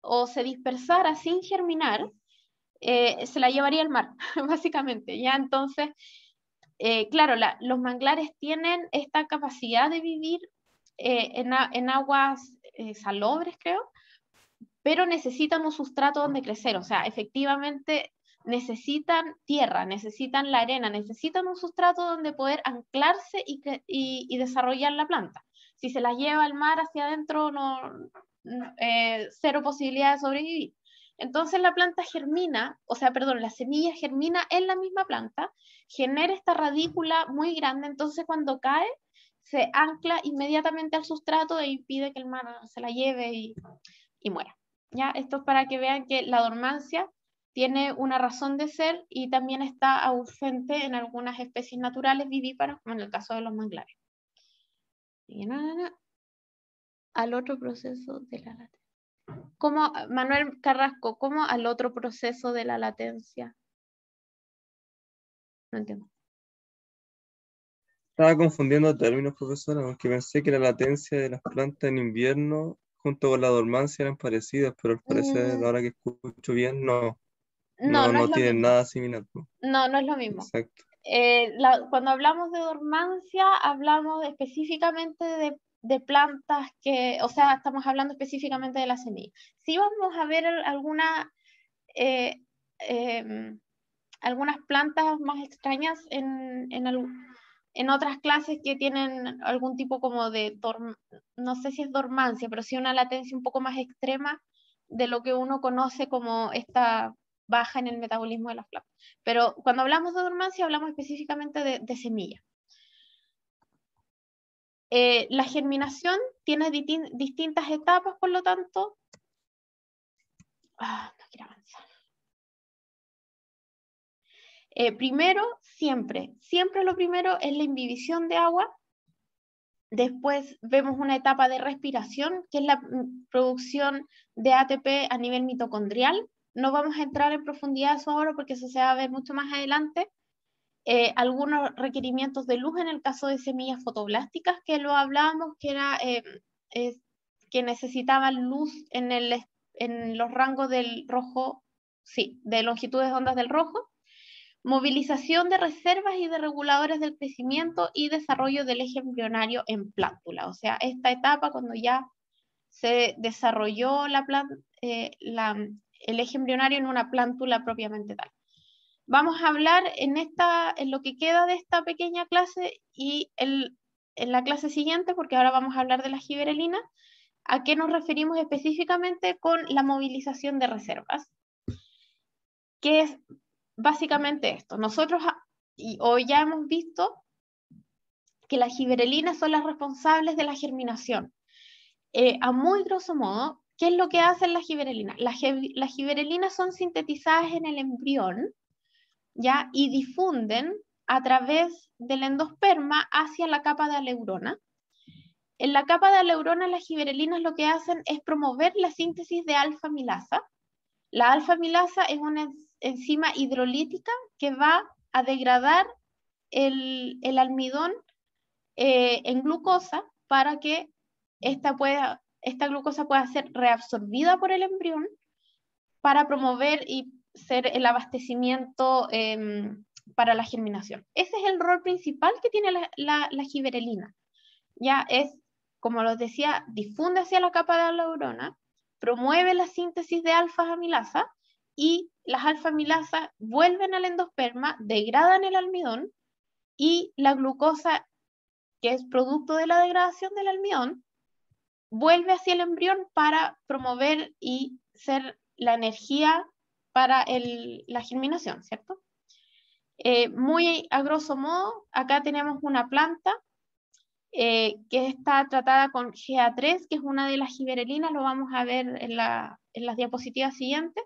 S1: o se dispersara sin germinar, eh, se la llevaría al mar, básicamente. Ya entonces, eh, claro, los manglares tienen esta capacidad de vivir eh, en, aguas salobres, creo, pero necesitan un sustrato donde crecer. O sea, efectivamente necesitan tierra, necesitan la arena, necesitan un sustrato donde poder anclarse y desarrollar la planta si se la lleva al mar hacia adentro, eh, cero posibilidad de sobrevivir. Entonces la planta germina, o sea, perdón, la semilla germina en la misma planta, genera esta radícula muy grande, entonces cuando cae se ancla inmediatamente al sustrato e impide que el mar se la lleve y, muera. ¿Ya? Esto es para que vean que la dormancia tiene una razón de ser y también está ausente en algunas especies naturales vivíparas, como en el caso de los manglares al otro proceso de la latencia. Como, Manuel Carrasco, ¿cómo al otro proceso de la latencia? No entiendo. Estaba confundiendo términos, profesora, porque pensé que la latencia de las plantas en invierno junto con la dormancia eran parecidas, pero al parecer, mm. ahora que escucho bien, no. No, no tienen nada similar. No, no es lo mismo. Exacto. Eh, la, cuando hablamos de dormancia, hablamos específicamente de, plantas que, o sea, estamos hablando específicamente de la semilla. Si sí vamos a ver alguna, eh, em, algunas plantas más extrañas en, en, otras clases que tienen algún tipo como de, no sé si es dormancia, pero sí una latencia un poco más extrema de lo que uno conoce como esta baja en el metabolismo de la plantas. Pero cuando hablamos de dormancia, hablamos específicamente de, semilla. Eh, la germinación tiene distintas etapas, por lo tanto... Ah, quiero avanzar. Eh, primero, siempre, siempre lo primero es la imbibición de agua. Después vemos una etapa de respiración, que es la producción de ATP a nivel mitocondrial. No vamos a entrar en profundidad eso ahora porque eso se va a ver mucho más adelante. Eh, algunos requerimientos de luz en el caso de semillas fotoblásticas, que lo hablábamos, que, era, eh, que necesitaban luz en, el, en los rangos del rojo, sí, de longitudes de ondas del rojo. Movilización de reservas y de reguladores del crecimiento y desarrollo del eje embrionario en plántula. O sea, esta etapa cuando ya se desarrolló la, planta, eh, la, el eje embrionario en una plántula propiamente tal. Vamos a hablar en, esta, en lo que queda de esta pequeña clase y en la clase siguiente, porque ahora vamos a hablar de la giberelina, a qué nos referimos específicamente con la movilización de reservas, que es básicamente esto. Nosotros ah, y hoy ya hemos visto que las giberelinas son las responsables de la germinación. Eh, a muy grosso modo, ¿Qué es lo que hacen las giberelinas? Las, giberelinas son sintetizadas en el embrión ¿ya? y difunden a través del endosperma hacia la capa de aleurona. En la capa de aleurona, las giberelinas lo que hacen es promover la síntesis de alfa La alfa es una enzima hidrolítica que va a degradar el, almidón eh, en glucosa para que esta pueda esta glucosa puede ser reabsorbida por el embrión para promover y ser el abastecimiento em, para la germinación. Ese es el rol principal que tiene la, la, giberelina. Ya es, como los decía, difunde hacia la capa de la neurona, promueve la síntesis de alfa-amilasa y las alfa vuelven al endosperma, degradan el almidón y la glucosa, que es producto de la degradación del almidón, vuelve hacia el embrión para promover y ser la energía para la germinación, ¿cierto? Eh, muy a grosso modo, acá tenemos una planta eh, que está tratada con GA3, que es una de las giberelinas, lo vamos a ver en, las diapositivas siguientes.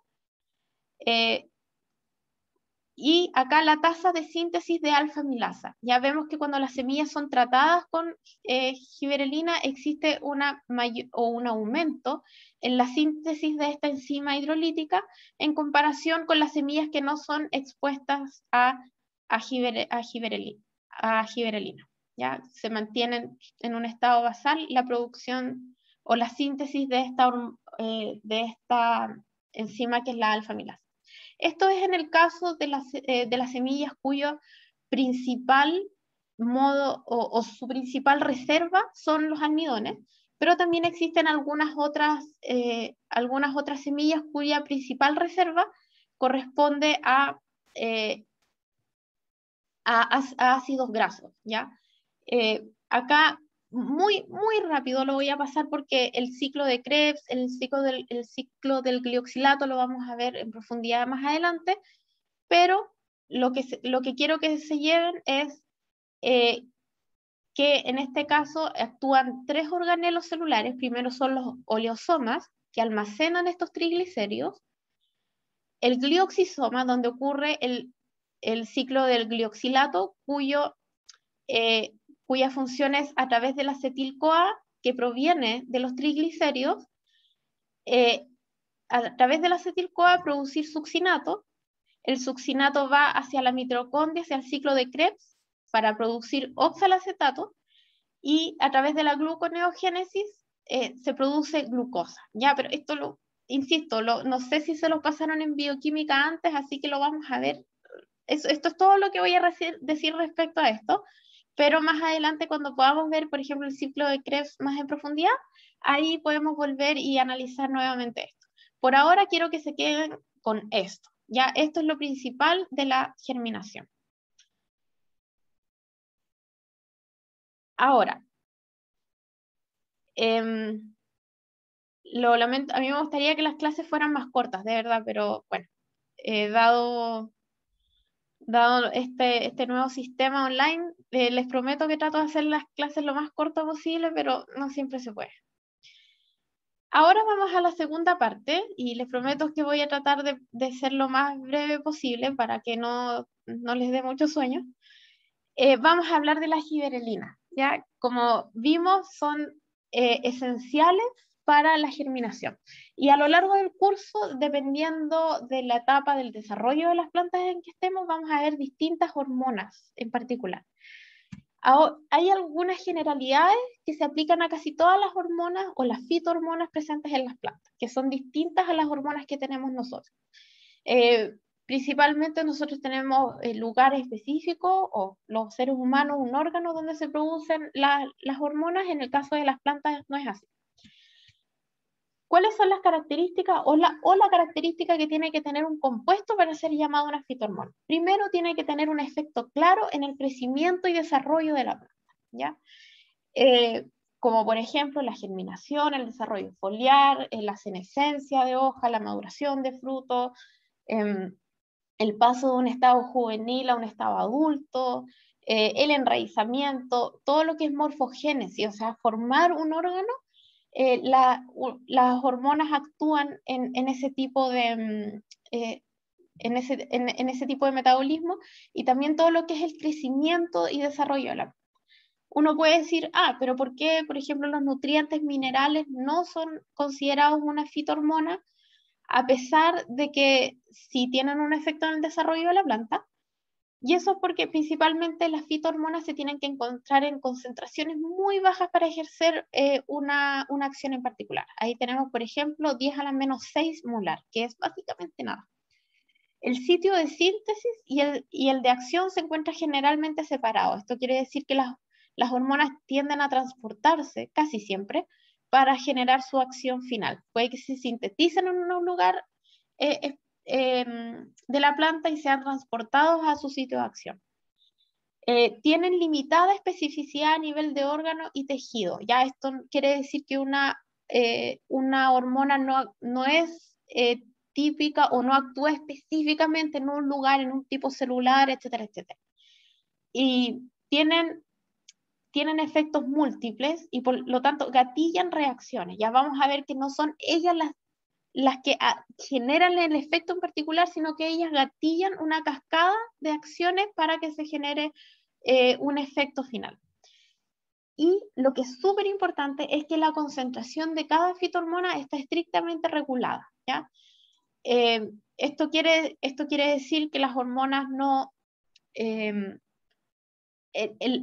S1: Eh, y acá la tasa de síntesis de alfa-milasa. Ya vemos que cuando las semillas son tratadas con eh, giberelina existe una o un aumento en la síntesis de esta enzima hidrolítica en comparación con las semillas que no son expuestas a, giberelina, ¿ya? Se mantienen en un estado basal la producción o la síntesis de esta, eh, de esta enzima que es la alfa-milasa. Esto es en el caso de las, eh, semillas cuyo principal modo o, su principal reserva son los almidones, pero también existen algunas otras, eh, algunas otras semillas cuya principal reserva corresponde a, eh, ácidos grasos. ¿ya? acá muy, muy rápido lo voy a pasar porque el ciclo de Krebs, el ciclo del, ciclo del glioxilato lo vamos a ver en profundidad más adelante, pero lo que, lo que quiero que se lleven es eh, que en este caso actúan tres organelos celulares. Primero son los oleosomas, que almacenan estos triglicéridos, el glioxisoma, donde ocurre el, ciclo del glioxilato, cuyo eh, cuya función es a través de la acetil-CoA, que proviene de los triglicéridos, eh, a través de la acetil-CoA producir succinato. El succinato va hacia la mitocondria, hacia el ciclo de Krebs, para producir oxalacetato, y a través de la gluconeogénesis eh, se produce glucosa. Ya, pero esto lo, insisto, no sé si se lo pasaron en bioquímica antes, así que lo vamos a ver. esto es todo lo que voy a decir respecto a esto pero más adelante cuando podamos ver, por ejemplo, el ciclo de Krebs más en profundidad, ahí podemos volver y analizar nuevamente esto. Por ahora quiero que se queden con esto. Ya esto es lo principal de la germinación. Ahora, em, lo lamento, a mí me gustaría que las clases fueran más cortas, de verdad, pero bueno, he dado dado este, este nuevo sistema online, eh, les prometo que trato de hacer las clases lo más corto posible, pero no siempre se puede. Ahora vamos a la segunda parte y les prometo que voy a tratar de, de ser lo más breve posible para que no, no les dé mucho sueño. Eh, vamos a hablar de la giberelina. ¿ya? Como vimos, son eh, esenciales para la germinación. Y a lo largo del curso, dependiendo de la etapa del desarrollo de las plantas en que estemos, vamos a ver distintas hormonas en particular. hay algunas generalidades que se aplican a casi todas las hormonas o las fitohormonas presentes en las plantas, que son distintas a las hormonas que tenemos nosotros. Eh, principalmente nosotros tenemos el eh, lugar específico o los seres humanos, un órgano donde se producen las hormonas, en el caso de las plantas no es así cuáles son las características o la, o la característica que tiene que tener un compuesto para ser llamado una fitohormona. Primero, tiene que tener un efecto claro en el crecimiento y desarrollo de la planta, ¿ya? Eh, como por ejemplo la germinación, el desarrollo foliar, eh, la senescencia de hoja, la maduración de frutos, em, el paso de un estado juvenil a un estado adulto, eh, el enraizamiento, todo lo que es morfogénesis, o sea, formar un órgano eh, las hormonas actúan en, ese tipo de... Mm, eh, en, ese, tipo de metabolismo y también todo lo que es el crecimiento y desarrollo de la uno puede decir, ah, pero ¿por qué, por ejemplo, los nutrientes minerales no son considerados una fitohormona, a pesar de que sí tienen un efecto en el desarrollo de la planta? Y eso porque principalmente las fitohormonas se tienen que encontrar en concentraciones muy bajas para ejercer eh, una, acción en particular. Ahí tenemos, por ejemplo, 10 a la menos 6 molar, que es básicamente nada. El sitio de síntesis y el, de acción se encuentra generalmente separados. Esto quiere decir que las, hormonas tienden a transportarse casi siempre para generar su acción final. Puede que se sinteticen en un lugar eh, Em, de la planta y sean transportados a su sitio de acción. Eh, tienen limitada especificidad a nivel de órgano y tejido. Ya esto quiere decir que una, eh, una hormona no, no es eh, típica o no actúa específicamente en un lugar, en un tipo celular, etcétera, etcétera. Y tienen tienen efectos múltiples y por lo tanto gatillan reacciones. Ya vamos a ver que no son ellas las las que ah, generan el efecto en particular, sino que ellas gatillan una cascada de acciones para que se genere eh, un efecto final. Y lo que es súper importante es que la concentración de cada fitohormona está estrictamente regulada. ¿ya? Eh, esto, quiere, esto quiere decir que las hormonas no... Em,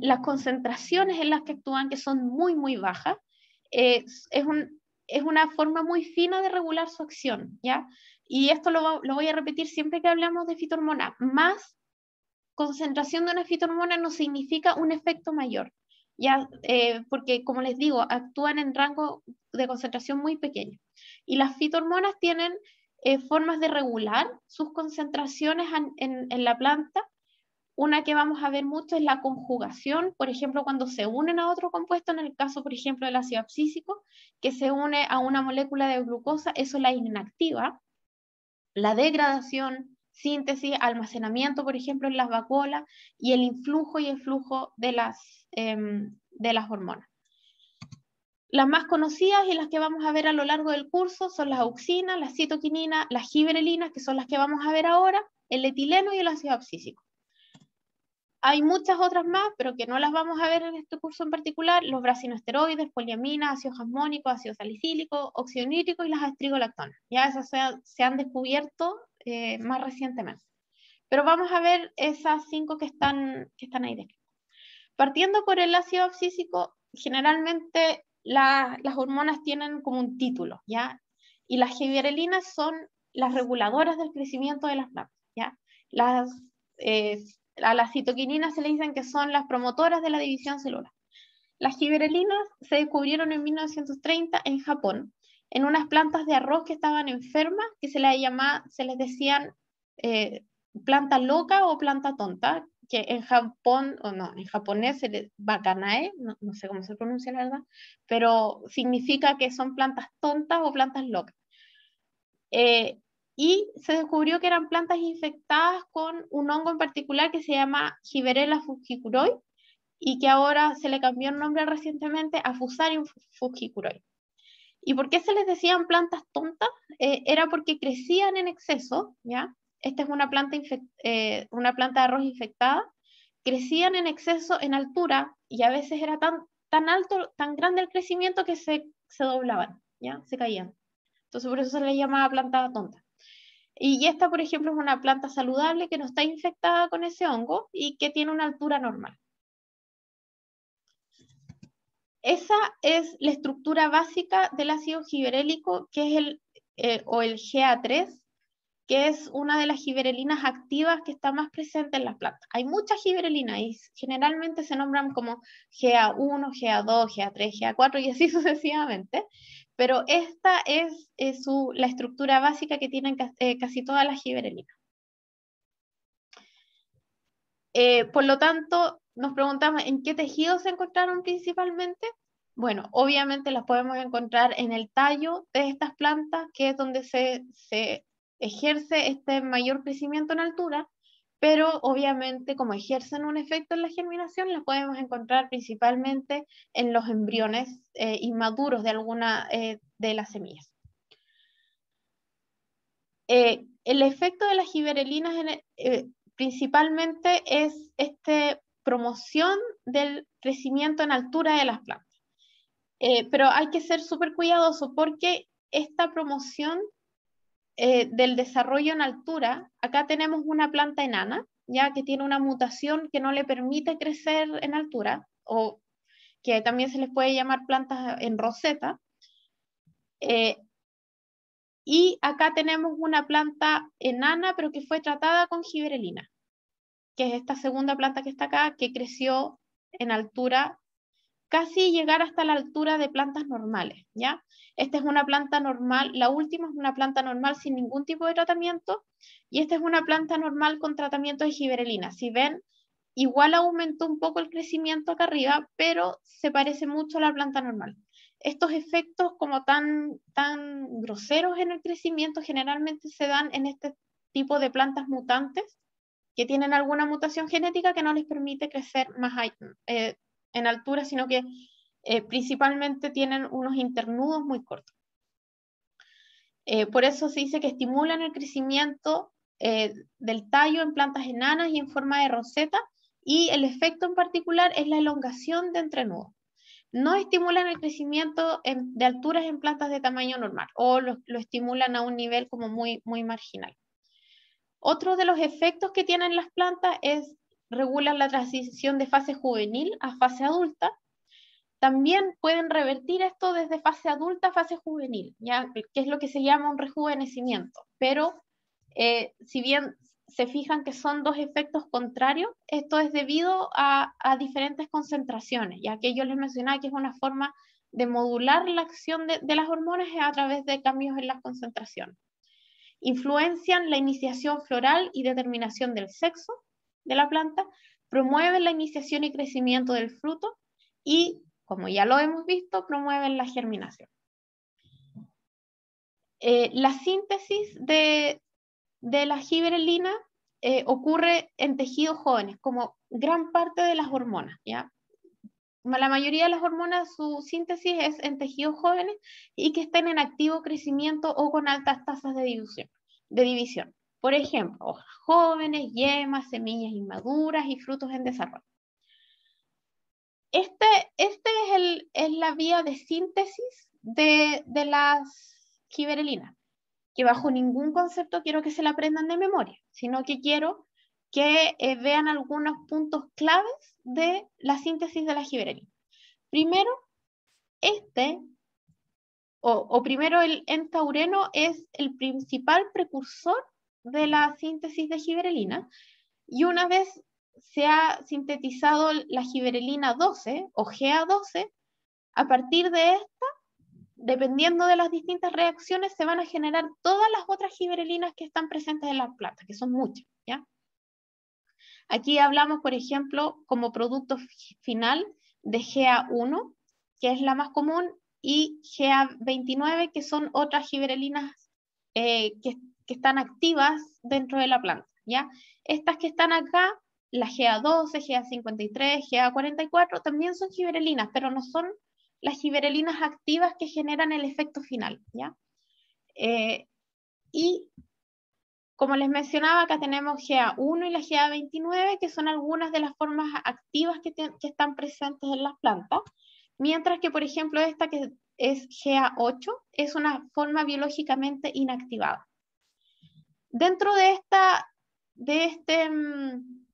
S1: las concentraciones en las que actúan, que son muy, muy bajas, eh, es un, es una forma muy fina de regular su acción, ¿ya? Y esto lo, voy a repetir siempre que hablamos de fitohormona. Más concentración de una fitohormona no significa un efecto mayor, ya, eh, porque como les digo, actúan en rango de concentración muy pequeño. Y las fitohormonas tienen eh, formas de regular sus concentraciones en la planta una que vamos a ver mucho es la conjugación, por ejemplo, cuando se unen a otro compuesto, en el caso, por ejemplo, del ácido abscísico, que se une a una molécula de glucosa, eso la inactiva. La degradación, síntesis, almacenamiento, por ejemplo, en las vacuolas, y el influjo y el flujo de las, em, de las hormonas. Las más conocidas y las que vamos a ver a lo largo del curso son las auxinas, las citoquininas, las giberelinas, que son las que vamos a ver ahora, el etileno y el ácido abscísico hay muchas otras más, pero que no las vamos a ver en este curso en particular, los bracinosteroides, poliamina, ácido jasmónico, ácido salicílico, óxido y las estrigolactonas Ya esas se, han descubierto eh, más recientemente. Pero vamos a ver esas cinco que están, que están ahí descritas. Partiendo por el ácido abscísico, generalmente las hormonas tienen como un título, ¿ya? Y las giberelinas son las reguladoras del crecimiento de las plantas, ¿ya? Las eh, a las citoquininas se le dicen que son las promotoras de la división celular. Las giberelinas se descubrieron en 1930 en Japón, en unas plantas de arroz que estaban enfermas, que se les, llamaba, se les decían eh, planta loca o planta tonta, que en Japón, o no, en japonés se le bacanae, no, no sé cómo se pronuncia la verdad, pero significa que son plantas tontas o plantas locas. Eh, y se descubrió que eran plantas infectadas con un hongo en particular que se llama Giberella fujikuroi, y que ahora se le cambió el nombre recientemente a Fusarium fujikuroi. ¿Y por qué se les decían plantas tontas? Eh, era porque crecían en exceso, ¿ya? Esta es una planta, eh, una planta de arroz infectada. Crecían en exceso en altura y a veces era tan, tan alto, tan grande el crecimiento que se, se doblaban, ¿ya? Se caían. Entonces por eso se les llamaba planta tonta. Y esta, por ejemplo, es una planta saludable que no está infectada con ese hongo y que tiene una altura normal. Esa es la estructura básica del ácido giberélico, que es el, eh, o el GA3, que es una de las giberelinas activas que está más presente en las plantas. Hay muchas giberelinas y generalmente se nombran como GA1, GA2, GA3, GA4 y así sucesivamente pero esta es, la estructura básica que tienen eh, casi todas las giberelinas. Eh, por lo tanto, nos preguntamos en qué tejidos se encontraron principalmente. Bueno, obviamente las podemos encontrar en el tallo de estas plantas, que es donde se ejerce este mayor crecimiento en altura, pero obviamente como ejercen un efecto en la germinación, las podemos encontrar principalmente en los embriones eh, inmaduros de alguna eh, de las semillas. Eh, el efecto de las giberelinas e, principalmente es esta promoción del crecimiento en altura de las plantas. pero hay que ser súper cuidadoso porque esta promoción eh, del desarrollo en altura, acá tenemos una planta enana, ya que tiene una mutación que no le permite crecer en altura, o que también se les puede llamar plantas en roseta. Eh, y acá tenemos una planta enana, pero que fue tratada con giberelina, que es esta segunda planta que está acá, que creció en altura casi llegar hasta la altura de plantas normales, ¿ya? Esta es una planta normal, la última es una planta normal sin ningún tipo de tratamiento y esta es una planta normal con tratamiento de giberelina. Si ven, igual aumentó un poco el crecimiento acá arriba, pero se parece mucho a la planta normal. Estos efectos como tan, tan groseros en el crecimiento generalmente se dan en este tipo de plantas mutantes que tienen alguna mutación genética que no les permite crecer más, alto. Eh, en altura, sino que eh, principalmente tienen unos internudos muy cortos. Eh, por eso se dice que estimulan el crecimiento eh, del tallo en plantas enanas y en forma de roseta, y el efecto en particular es la elongación de entrenudos. No estimulan el crecimiento de alturas en plantas de tamaño normal, o lo, estimulan a un nivel como muy, muy marginal. Otro de los efectos que tienen las plantas es regulan la transición de fase juvenil a fase adulta. También pueden revertir esto desde fase adulta a fase juvenil, ¿ya? que es lo que se llama un rejuvenecimiento. Pero eh, si bien se fijan que son dos efectos contrarios, esto es debido a, diferentes concentraciones, ya que yo les mencionaba que es una forma de modular la acción de, de las hormonas a través de cambios en las concentraciones. Influencian la iniciación floral y determinación del sexo, de la planta, promueven la iniciación y crecimiento del fruto y, como ya lo hemos visto, promueven la germinación. Eh, la síntesis de, la giberelina eh, ocurre en tejidos jóvenes, como gran parte de las hormonas. ¿ya? La mayoría de las hormonas, su síntesis es en tejidos jóvenes y que estén en activo crecimiento o con altas tasas de división. De división. Por ejemplo, hojas jóvenes, yemas, semillas inmaduras y frutos en desarrollo. Esta este es, es la vía de síntesis de, las giberelinas, que bajo ningún concepto quiero que se la aprendan de memoria, sino que quiero que eh, vean algunos puntos claves de la síntesis de las giberelina. Primero, este, o, o primero el entaureno es el principal precursor de la síntesis de giberelina y una vez se ha sintetizado la giberelina 12 o GA12, a partir de esta, dependiendo de las distintas reacciones, se van a generar todas las otras giberelinas que están presentes en la plata, que son muchas. ¿ya? Aquí hablamos, por ejemplo, como producto final de GA1, que es la más común, y GA29, que son otras giberelinas eh, que que están activas dentro de la planta, ¿ya? Estas que están acá, la GA12, GA53, GA44, también son giberelinas, pero no son las giberelinas activas que generan el efecto final, ¿ya? Eh, y como les mencionaba, acá tenemos GA1 y la GA29, que son algunas de las formas activas que, que están presentes en las plantas, mientras que, por ejemplo, esta que es GA8, es una forma biológicamente inactivada. Dentro de esta, de este, mm,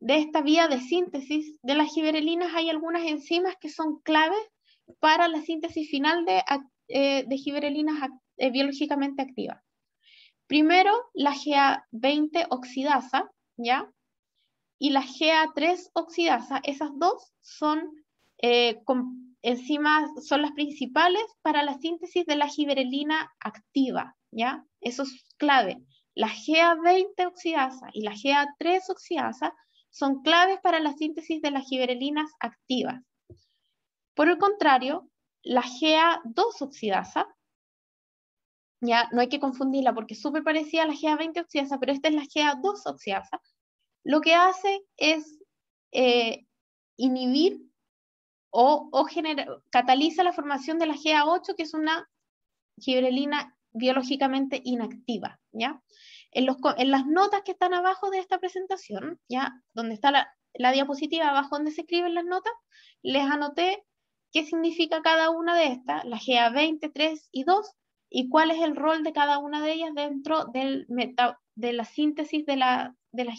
S1: de esta vía de síntesis de las giberelinas hay algunas enzimas que son claves para la síntesis final de, eh, de giberelinas eh, biológicamente activas. Primero, la GA20 oxidasa, ¿ya? Y la GA3 oxidasa, esas dos son eh, enzimas, son las principales para la síntesis de la giberelina activa, ¿ya? Eso es clave. La GA20 oxidasa y la GA3 oxidasa son claves para la síntesis de las giberelinas activas. Por el contrario, la GA2 oxidasa, ya no hay que confundirla porque es súper parecida a la GA20 oxidasa, pero esta es la GA2 oxidasa, lo que hace es eh, inhibir o, cataliza la formación de la GA8, que es una giberelina biológicamente inactiva, ¿ya? En, los, en, las notas que están abajo de esta presentación, ¿ya? Donde está la, la diapositiva, abajo donde se escriben las notas, les anoté qué significa cada una de estas, la GA 20, 3 y 2, y cuál es el rol de cada una de ellas dentro del meta, de la síntesis de la, de la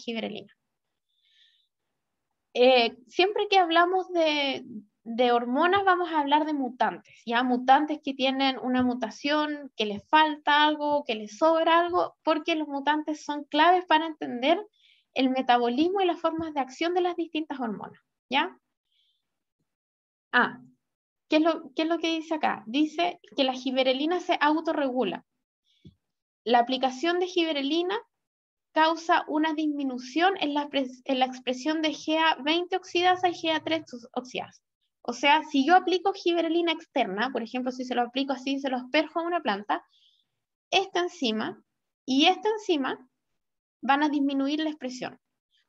S1: eh, siempre que hablamos de, de hormonas vamos a hablar de mutantes, ya mutantes que tienen una mutación, que les falta algo, que les sobra algo, porque los mutantes son claves para entender el metabolismo y las formas de acción de las distintas hormonas, ¿ya? Ah, ¿qué es lo, es lo que dice acá? Dice que la giberelina se autorregula. La aplicación de giberelina causa una disminución en la, en la expresión de GA20 oxidasa y GA3 oxidasa. O sea, si yo aplico giberelina externa, por ejemplo, si se lo aplico así, se lo asperjo a una planta, esta enzima y esta enzima van a disminuir la expresión.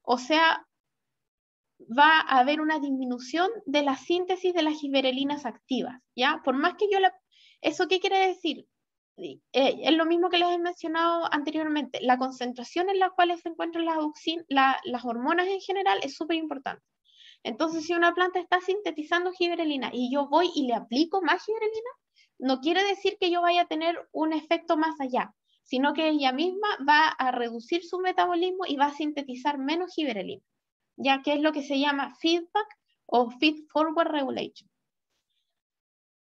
S1: O sea, va a haber una disminución de la síntesis de las giberelinas activas, ¿ya? Por más que yo la... ¿Eso qué quiere decir? Eh, es lo mismo que les he mencionado anteriormente. La concentración en la cual se encuentran las, las hormonas en general es súper importante. Entonces, si una planta está sintetizando giberelina y yo voy y le aplico más giberelina, no quiere decir que yo vaya a tener un efecto más allá, sino que ella misma va a reducir su metabolismo y va a sintetizar menos giberelina, ya que es lo que se llama feedback o feed forward regulation.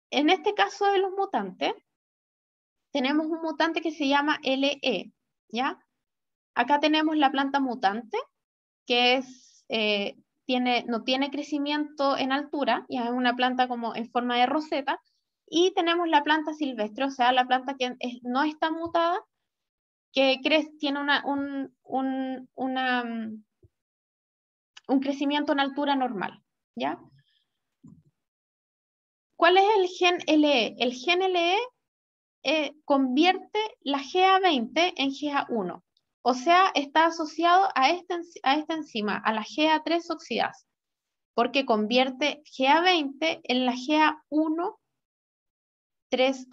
S1: En este caso de los mutantes, tenemos un mutante que se llama LE, ¿ya? Acá tenemos la planta mutante, que es eh, no tiene crecimiento en altura, ya es una planta como en forma de roseta, y tenemos la planta silvestre, o sea, la planta que no está mutada, que crece, tiene una, mm, un, crecimiento en altura normal, ¿ya? ¿Cuál es el gen LE? El gen LE eh, convierte la GA20 en GA1 o sea, está asociado a esta, enzima, a la GA3 oxidasa, porque convierte GA20 en la GA1-3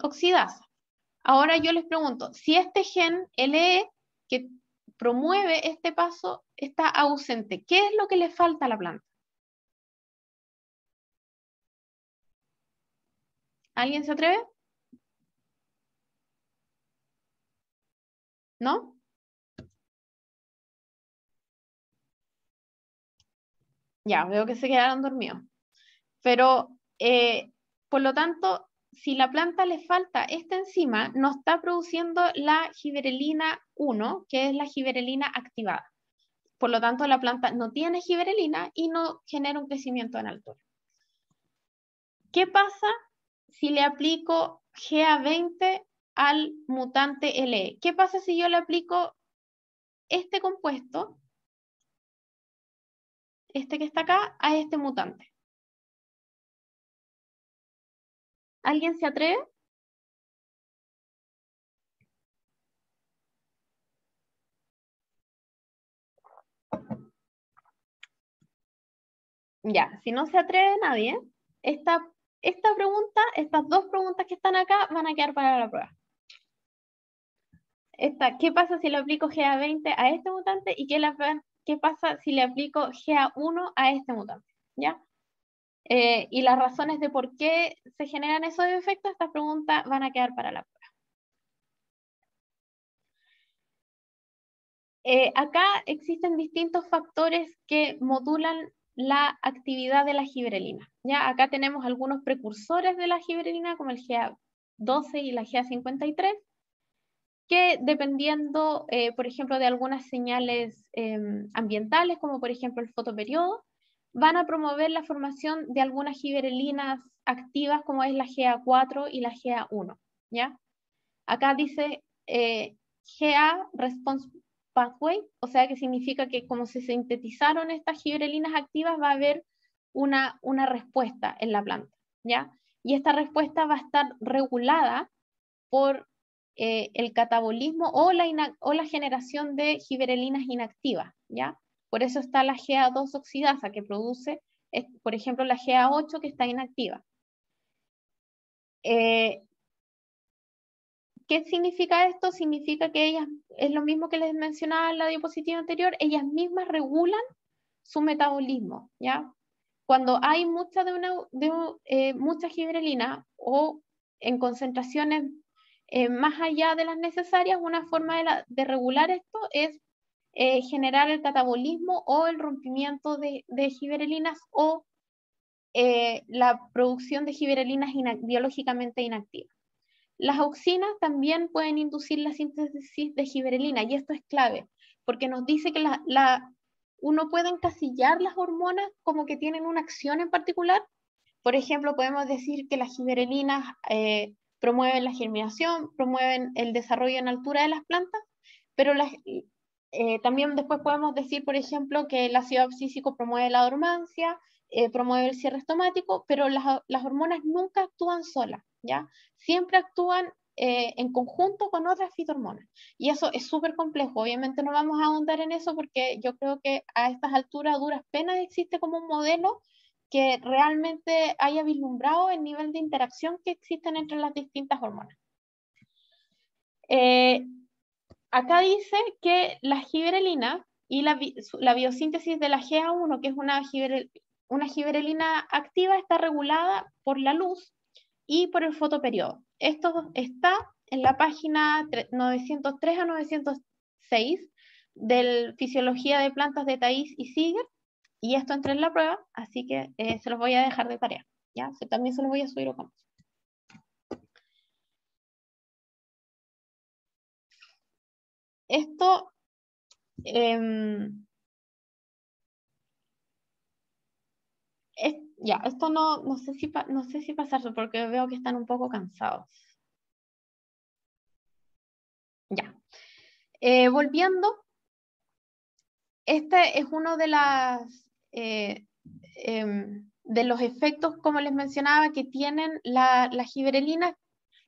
S1: oxidasa. Ahora yo les pregunto, si este gen LE que promueve este paso está ausente, ¿qué es lo que le falta a la planta?
S2: ¿Alguien se atreve? ¿No? ya,
S1: veo que se quedaron dormidos. Pero, eh, por lo tanto, si la planta le falta esta enzima, no está produciendo la giberelina 1, que es la giberelina activada. Por lo tanto, la planta no tiene giberelina y no genera un crecimiento en altura. ¿Qué pasa si le aplico GA20 al mutante LE? ¿Qué pasa si yo le aplico este compuesto este que está acá,
S2: a este mutante. ¿Alguien se atreve?
S1: Ya, si no se atreve nadie, esta, pregunta, estas dos preguntas que están acá van a quedar para la prueba. Esta, ¿Qué pasa si le aplico GA20 a este mutante y qué, la, qué pasa si le aplico GA1 a este mutante, ¿ya? Eh, y las razones de por qué se generan esos efectos, estas preguntas van a quedar para la prueba. Eh, acá existen distintos factores que modulan la actividad de la gibrelina. ¿ya? Acá tenemos algunos precursores de la gibrelina, como el GA12 y la GA53, que dependiendo, eh, por ejemplo, de algunas señales em, ambientales, como por ejemplo el fotoperiodo, van a promover la formación de algunas giberelinas activas, como es la GA4 y la GA1. ¿ya? Acá dice eh, GA Response Pathway, o sea que significa que como se sintetizaron estas giberelinas activas, va a haber una, una respuesta en la planta. ¿ya? Y esta respuesta va a estar regulada por eh, el catabolismo o la, o la generación de giberelinas inactivas, ¿ya? Por eso está la GA2 oxidasa que produce, por ejemplo, la GA8 que está inactiva. Eh, ¿Qué significa esto? Significa que ellas, es lo mismo que les mencionaba en la diapositiva anterior, ellas mismas regulan su metabolismo, ¿ya? Cuando hay mucha de eh, o en concentraciones eh, más allá de las necesarias, una forma de, regular esto es eh, generar el catabolismo o el rompimiento de, de giberelinas o eh, la producción de giberelinas biológicamente inactivas. Las auxinas también pueden inducir la síntesis de giberelina y esto es clave porque nos dice que la, uno puede encasillar las hormonas como que tienen una acción en particular. Por ejemplo, podemos decir que las giberelinas promueven la germinación, promueven el desarrollo en altura de las plantas, pero eh, también después podemos decir, por ejemplo, que el ácido abscísico promueve la dormancia, eh, promueve el cierre estomático, pero las, hormonas nunca actúan solas, ¿ya? Siempre actúan eh, en conjunto con otras fitohormonas. Y eso es súper complejo. Obviamente no vamos a ahondar en eso porque yo creo que a estas alturas, duras penas, existe como un modelo que realmente haya vislumbrado el nivel de interacción que existen entre las distintas hormonas. Eh, acá dice que la giberelina y la, biosíntesis de la GA1, que es una, giberelina activa, está regulada por la luz y por el fotoperiodo. Esto está en la página 903 a 906 del Fisiología de Plantas de Thais y Siger, y esto entré en la prueba, así que eh, se los voy a dejar de tarea. ¿ya? también se los voy a subir o Canvas.
S2: Esto...
S1: Em, ya, esto no, no, sé si no sé si porque veo que están un poco cansados. Ya. Eh, volviendo, este es uno de las eh, em, de los efectos, como les mencionaba, que tienen la, las giberelinas,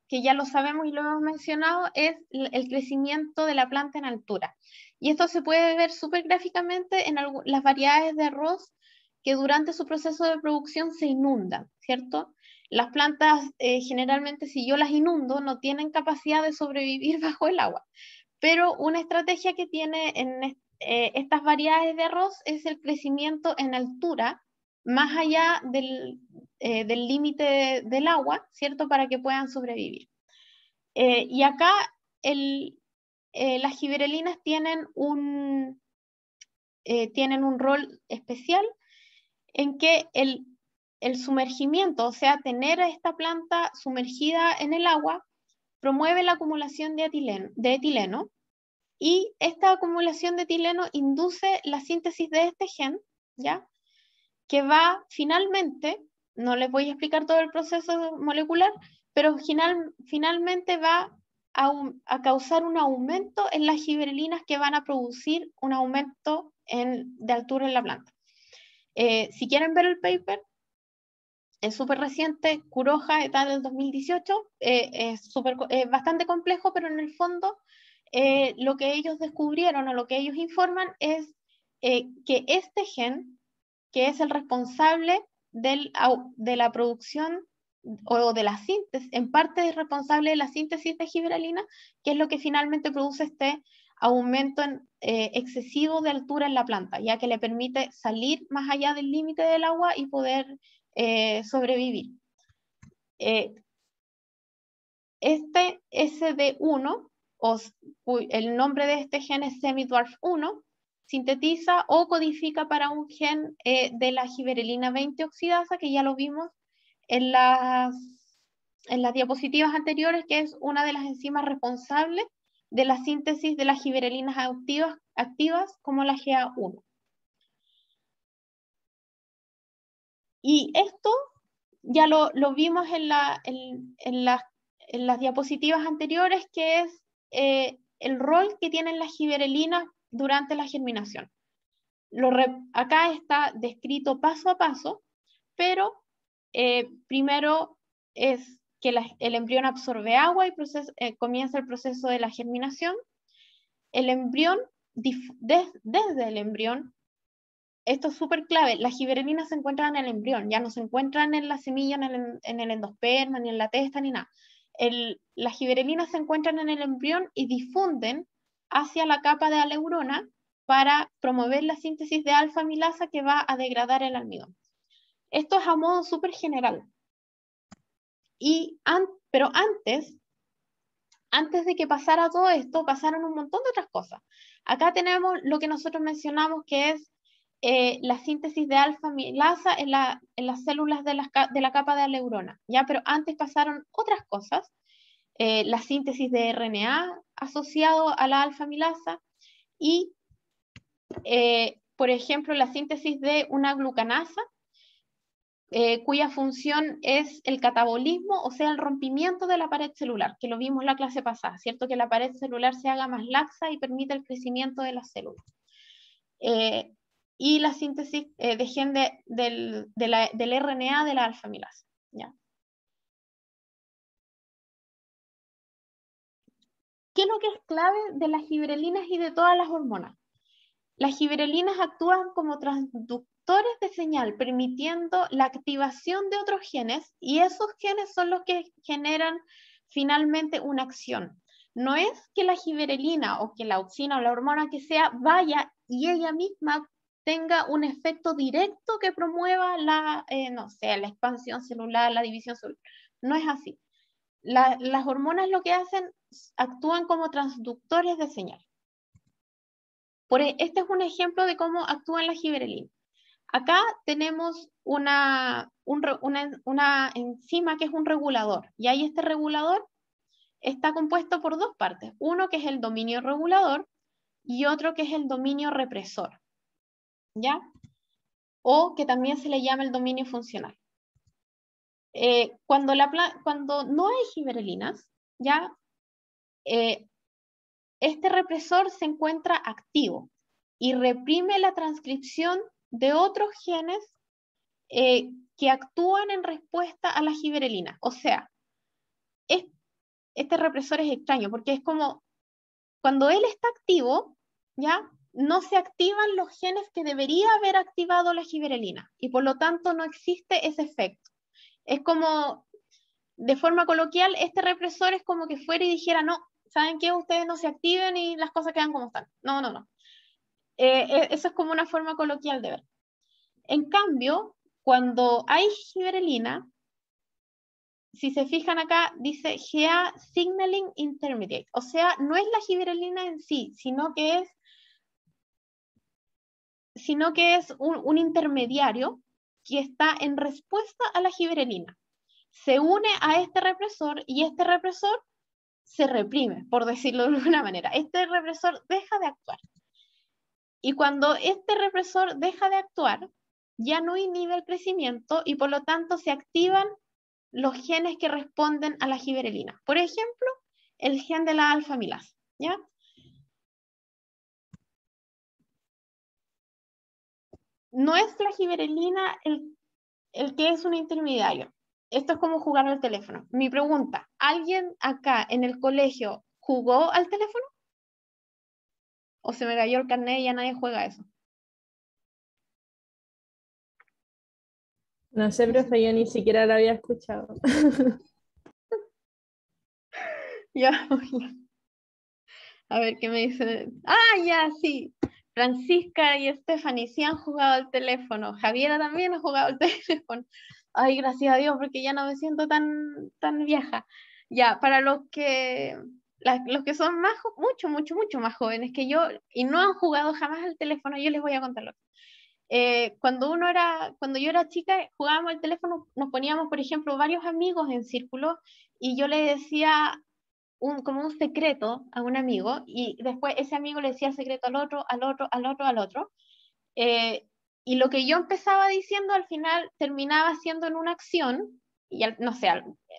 S1: que ya lo sabemos y lo hemos mencionado, es el crecimiento de la planta en altura. Y esto se puede ver súper gráficamente en las variedades de arroz que durante su proceso de producción se inundan, ¿cierto? Las plantas eh, generalmente, si yo las inundo, no tienen capacidad de sobrevivir bajo el agua. Pero una estrategia que tiene en, eh, estas variedades de arroz es el crecimiento en altura, más allá del eh, límite del, agua, ¿cierto? Para que puedan sobrevivir. Eh, y acá las giberelinas tienen un, tienen un rol especial en que el, sumergimiento, o sea, tener a esta planta sumergida en el agua, promueve la acumulación de etileno y esta acumulación de etileno induce la síntesis de este gen, ¿ya? Que va finalmente, no les voy a explicar todo el proceso molecular, pero finalmente va a, causar un aumento en las giberelinas que van a producir un aumento de altura en la planta. Eh, si quieren ver el paper, es súper reciente, Curoja, está del 2018, eh, es, super, es bastante complejo, pero en el fondo eh, lo que ellos descubrieron o lo que ellos informan es eh, que este gen, que es el responsable de la producción o de la síntesis, en parte es responsable de la síntesis de gibralina, que es lo que finalmente produce este aumento eh, excesivo de altura en la planta, ya que le permite salir más allá del límite del agua y poder sobrevivir. este SD1 el nombre de este gen es semidwarf 1, sintetiza o codifica para un gen eh, de la giberelina 20 oxidasa, que ya lo vimos en las, en las diapositivas anteriores, que es una de las enzimas responsables de la síntesis de las giberelinas activas, activas como la GA1. Y esto ya lo, vimos en, en las diapositivas anteriores, que es eh, el rol que tienen las giberelinas durante la germinación. acá está descrito paso a paso, pero eh, primero es que el embrión absorbe agua y eh, comienza el proceso de la germinación. El embrión, desde el embrión, esto es súper clave, las giberelinas se encuentran en el embrión, ya no se encuentran en la semilla, en el, en el endosperma, ni en la testa, ni nada las giberelinas se encuentran en el embrión y difunden hacia la capa de neurona para promover la síntesis de alfa-amilasa que va a degradar el almidón. Esto es a modo súper general. pero antes, antes de que pasara todo esto, pasaron un montón de otras cosas. Acá tenemos lo que nosotros mencionamos que es eh, la síntesis de alfa-milasa en, las células de la, capa de la neurona, ¿ya? Pero antes pasaron otras cosas, eh, la síntesis de RNA asociado a la alfa-milasa y, eh, por ejemplo, la síntesis de una glucanasa, cuya función es el catabolismo, o sea, el rompimiento de la pared celular, que lo vimos la clase pasada, ¿cierto? Que la pared celular se haga más laxa y permite el crecimiento de las células y la síntesis eh, de gen del, del, RNA de la alfamilasa. ¿ya? ¿Qué es lo que es clave de las gibrelinas y de todas las hormonas? Las gibrelinas actúan como transductores de señal, permitiendo la activación de otros genes y esos genes son los que generan finalmente una acción. No es que la giberelina o que la auxina o la hormona que sea vaya y ella misma tenga un efecto directo que promueva la, eh, no sé, la expansión celular, la división celular. No es así. las hormonas lo que hacen, actúan como transductores de señal. Por, e, este es un ejemplo de cómo actúan las giberelinas Acá tenemos una, una, una enzima que es un regulador, y ahí este regulador está compuesto por dos partes, uno que es el dominio regulador y otro que es el dominio represor. ¿ya? O que también se le llama el dominio funcional. Eh, cuando, cuando no hay giberelinas, ¿ya? Eh, este represor se encuentra activo y reprime la transcripción de otros genes eh, que actúan en respuesta a la giberelina. O sea, este represor es extraño porque es como cuando él está activo, ¿ya? no se activan los genes que debería haber activado la giberelina y por lo tanto no existe ese efecto. Es como, de forma coloquial, este represor es como que fuera y dijera, no, ¿saben qué? Ustedes no se activen y las cosas quedan como están. No, no, no. Eh, eh, eso es como una forma coloquial de ver. En cambio, cuando hay giberelina, si se fijan acá, dice GA Signaling Intermediate. O sea, no es la giberelina en sí, sino que es sino que es un, intermediario que está en respuesta a la giberelina. Se une a este represor y este represor se reprime, por decirlo de alguna manera. Este represor deja de actuar. Y cuando este represor deja de actuar, ya no inhibe el crecimiento y por lo tanto se activan los genes que responden a la giberelina. Por ejemplo, el gen de la alfamilasa, ¿ya?
S2: no es la giberelina el,
S1: que es un intermediario. Esto es como jugar al teléfono. Mi pregunta, ¿alguien acá en el colegio jugó al teléfono? ¿O
S2: se me cayó el carnet y ya nadie juega eso? No sé, profe, yo ni siquiera lo había escuchado.
S1: ya, a ver qué me dice. Ah, ya, sí. Francisca y Estefany sí han jugado al teléfono. Javiera también ha jugado al teléfono. Ay, gracias a Dios, porque ya no me siento tan, tan vieja. Ya, para los que, los que son más, mucho, mucho, mucho más jóvenes que yo y no han jugado jamás al teléfono, yo les voy a contarlo. Eh, cuando, uno era, cuando yo era chica, jugábamos al teléfono, nos poníamos, por ejemplo, varios amigos en círculo y yo les decía como un secreto a un amigo y después ese amigo le decía secreto al otro, al otro, al otro, al otro. Eh, y lo que yo empezaba diciendo al final terminaba siendo en una acción. Y no sé,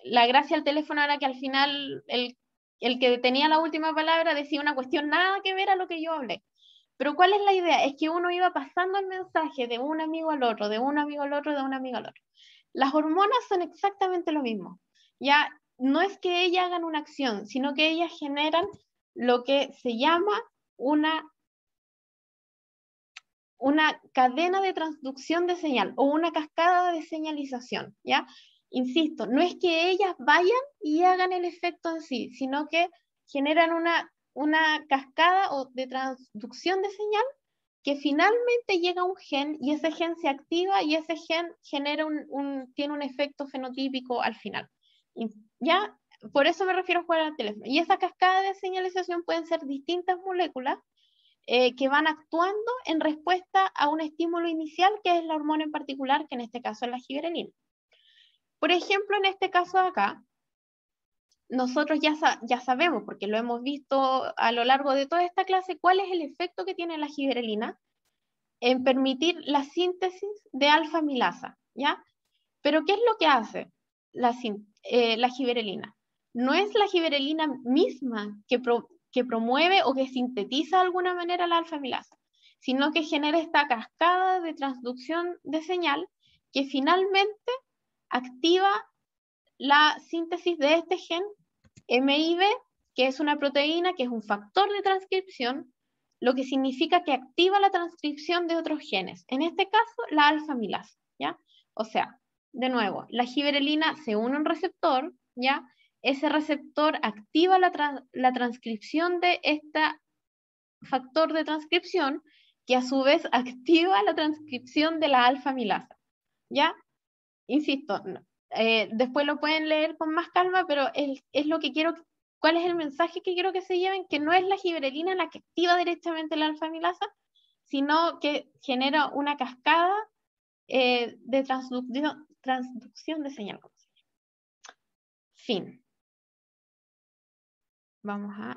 S1: la gracia al teléfono era que al final el, el que tenía la última palabra decía una cuestión nada que ver a lo que yo hablé. Pero ¿cuál es la idea? Es que uno iba pasando el mensaje de un amigo al otro, de un amigo al otro, de un amigo al otro. Las hormonas son exactamente lo mismo. Ya no es que ellas hagan una acción, sino que ellas generan lo que se llama una, una cadena de transducción de señal o una cascada de señalización, ¿ya? Insisto, no es que ellas vayan y hagan el efecto en sí, sino que generan una, una cascada de transducción de señal que finalmente llega a un gen y ese gen se activa y ese gen genera tiene un efecto fenotípico al final. Por eso me refiero a jugar al teléfono. Y esa cascada de señalización pueden ser distintas moléculas eh, que van actuando en respuesta a un estímulo inicial, que es la hormona en particular, que en este caso es la giberelina. Por ejemplo, en este caso acá, nosotros ya, ya sabemos, porque lo hemos visto a lo largo de toda esta clase, cuál es el efecto que tiene la giberelina en permitir la síntesis de alfa-milasa, ¿ya? Pero ¿qué es lo que hace la, eh, la giberelina. No es la giberelina misma que, promueve o que sintetiza de alguna manera la alfamilasa, sino que genera esta cascada de transducción de señal que finalmente activa la síntesis de este gen MIB, que es una proteína, que es un factor de transcripción, lo que significa que activa la transcripción de otros genes, en este caso la alfamilasa, ¿ya? O sea, de nuevo, la giberelina se une a un receptor, ¿ya? Ese receptor activa la, transcripción de este factor de transcripción, que a su vez activa la transcripción de la alfa-milasa, ¿ya? Insisto, eh, después lo pueden leer con más calma, pero es, es, lo que quiero, cuál es el mensaje que quiero que se lleven, que no es la giberelina la que activa directamente la milasa sino que genera una cascada eh, de transducción, transducción de señal con señal. Fin.
S2: Vamos a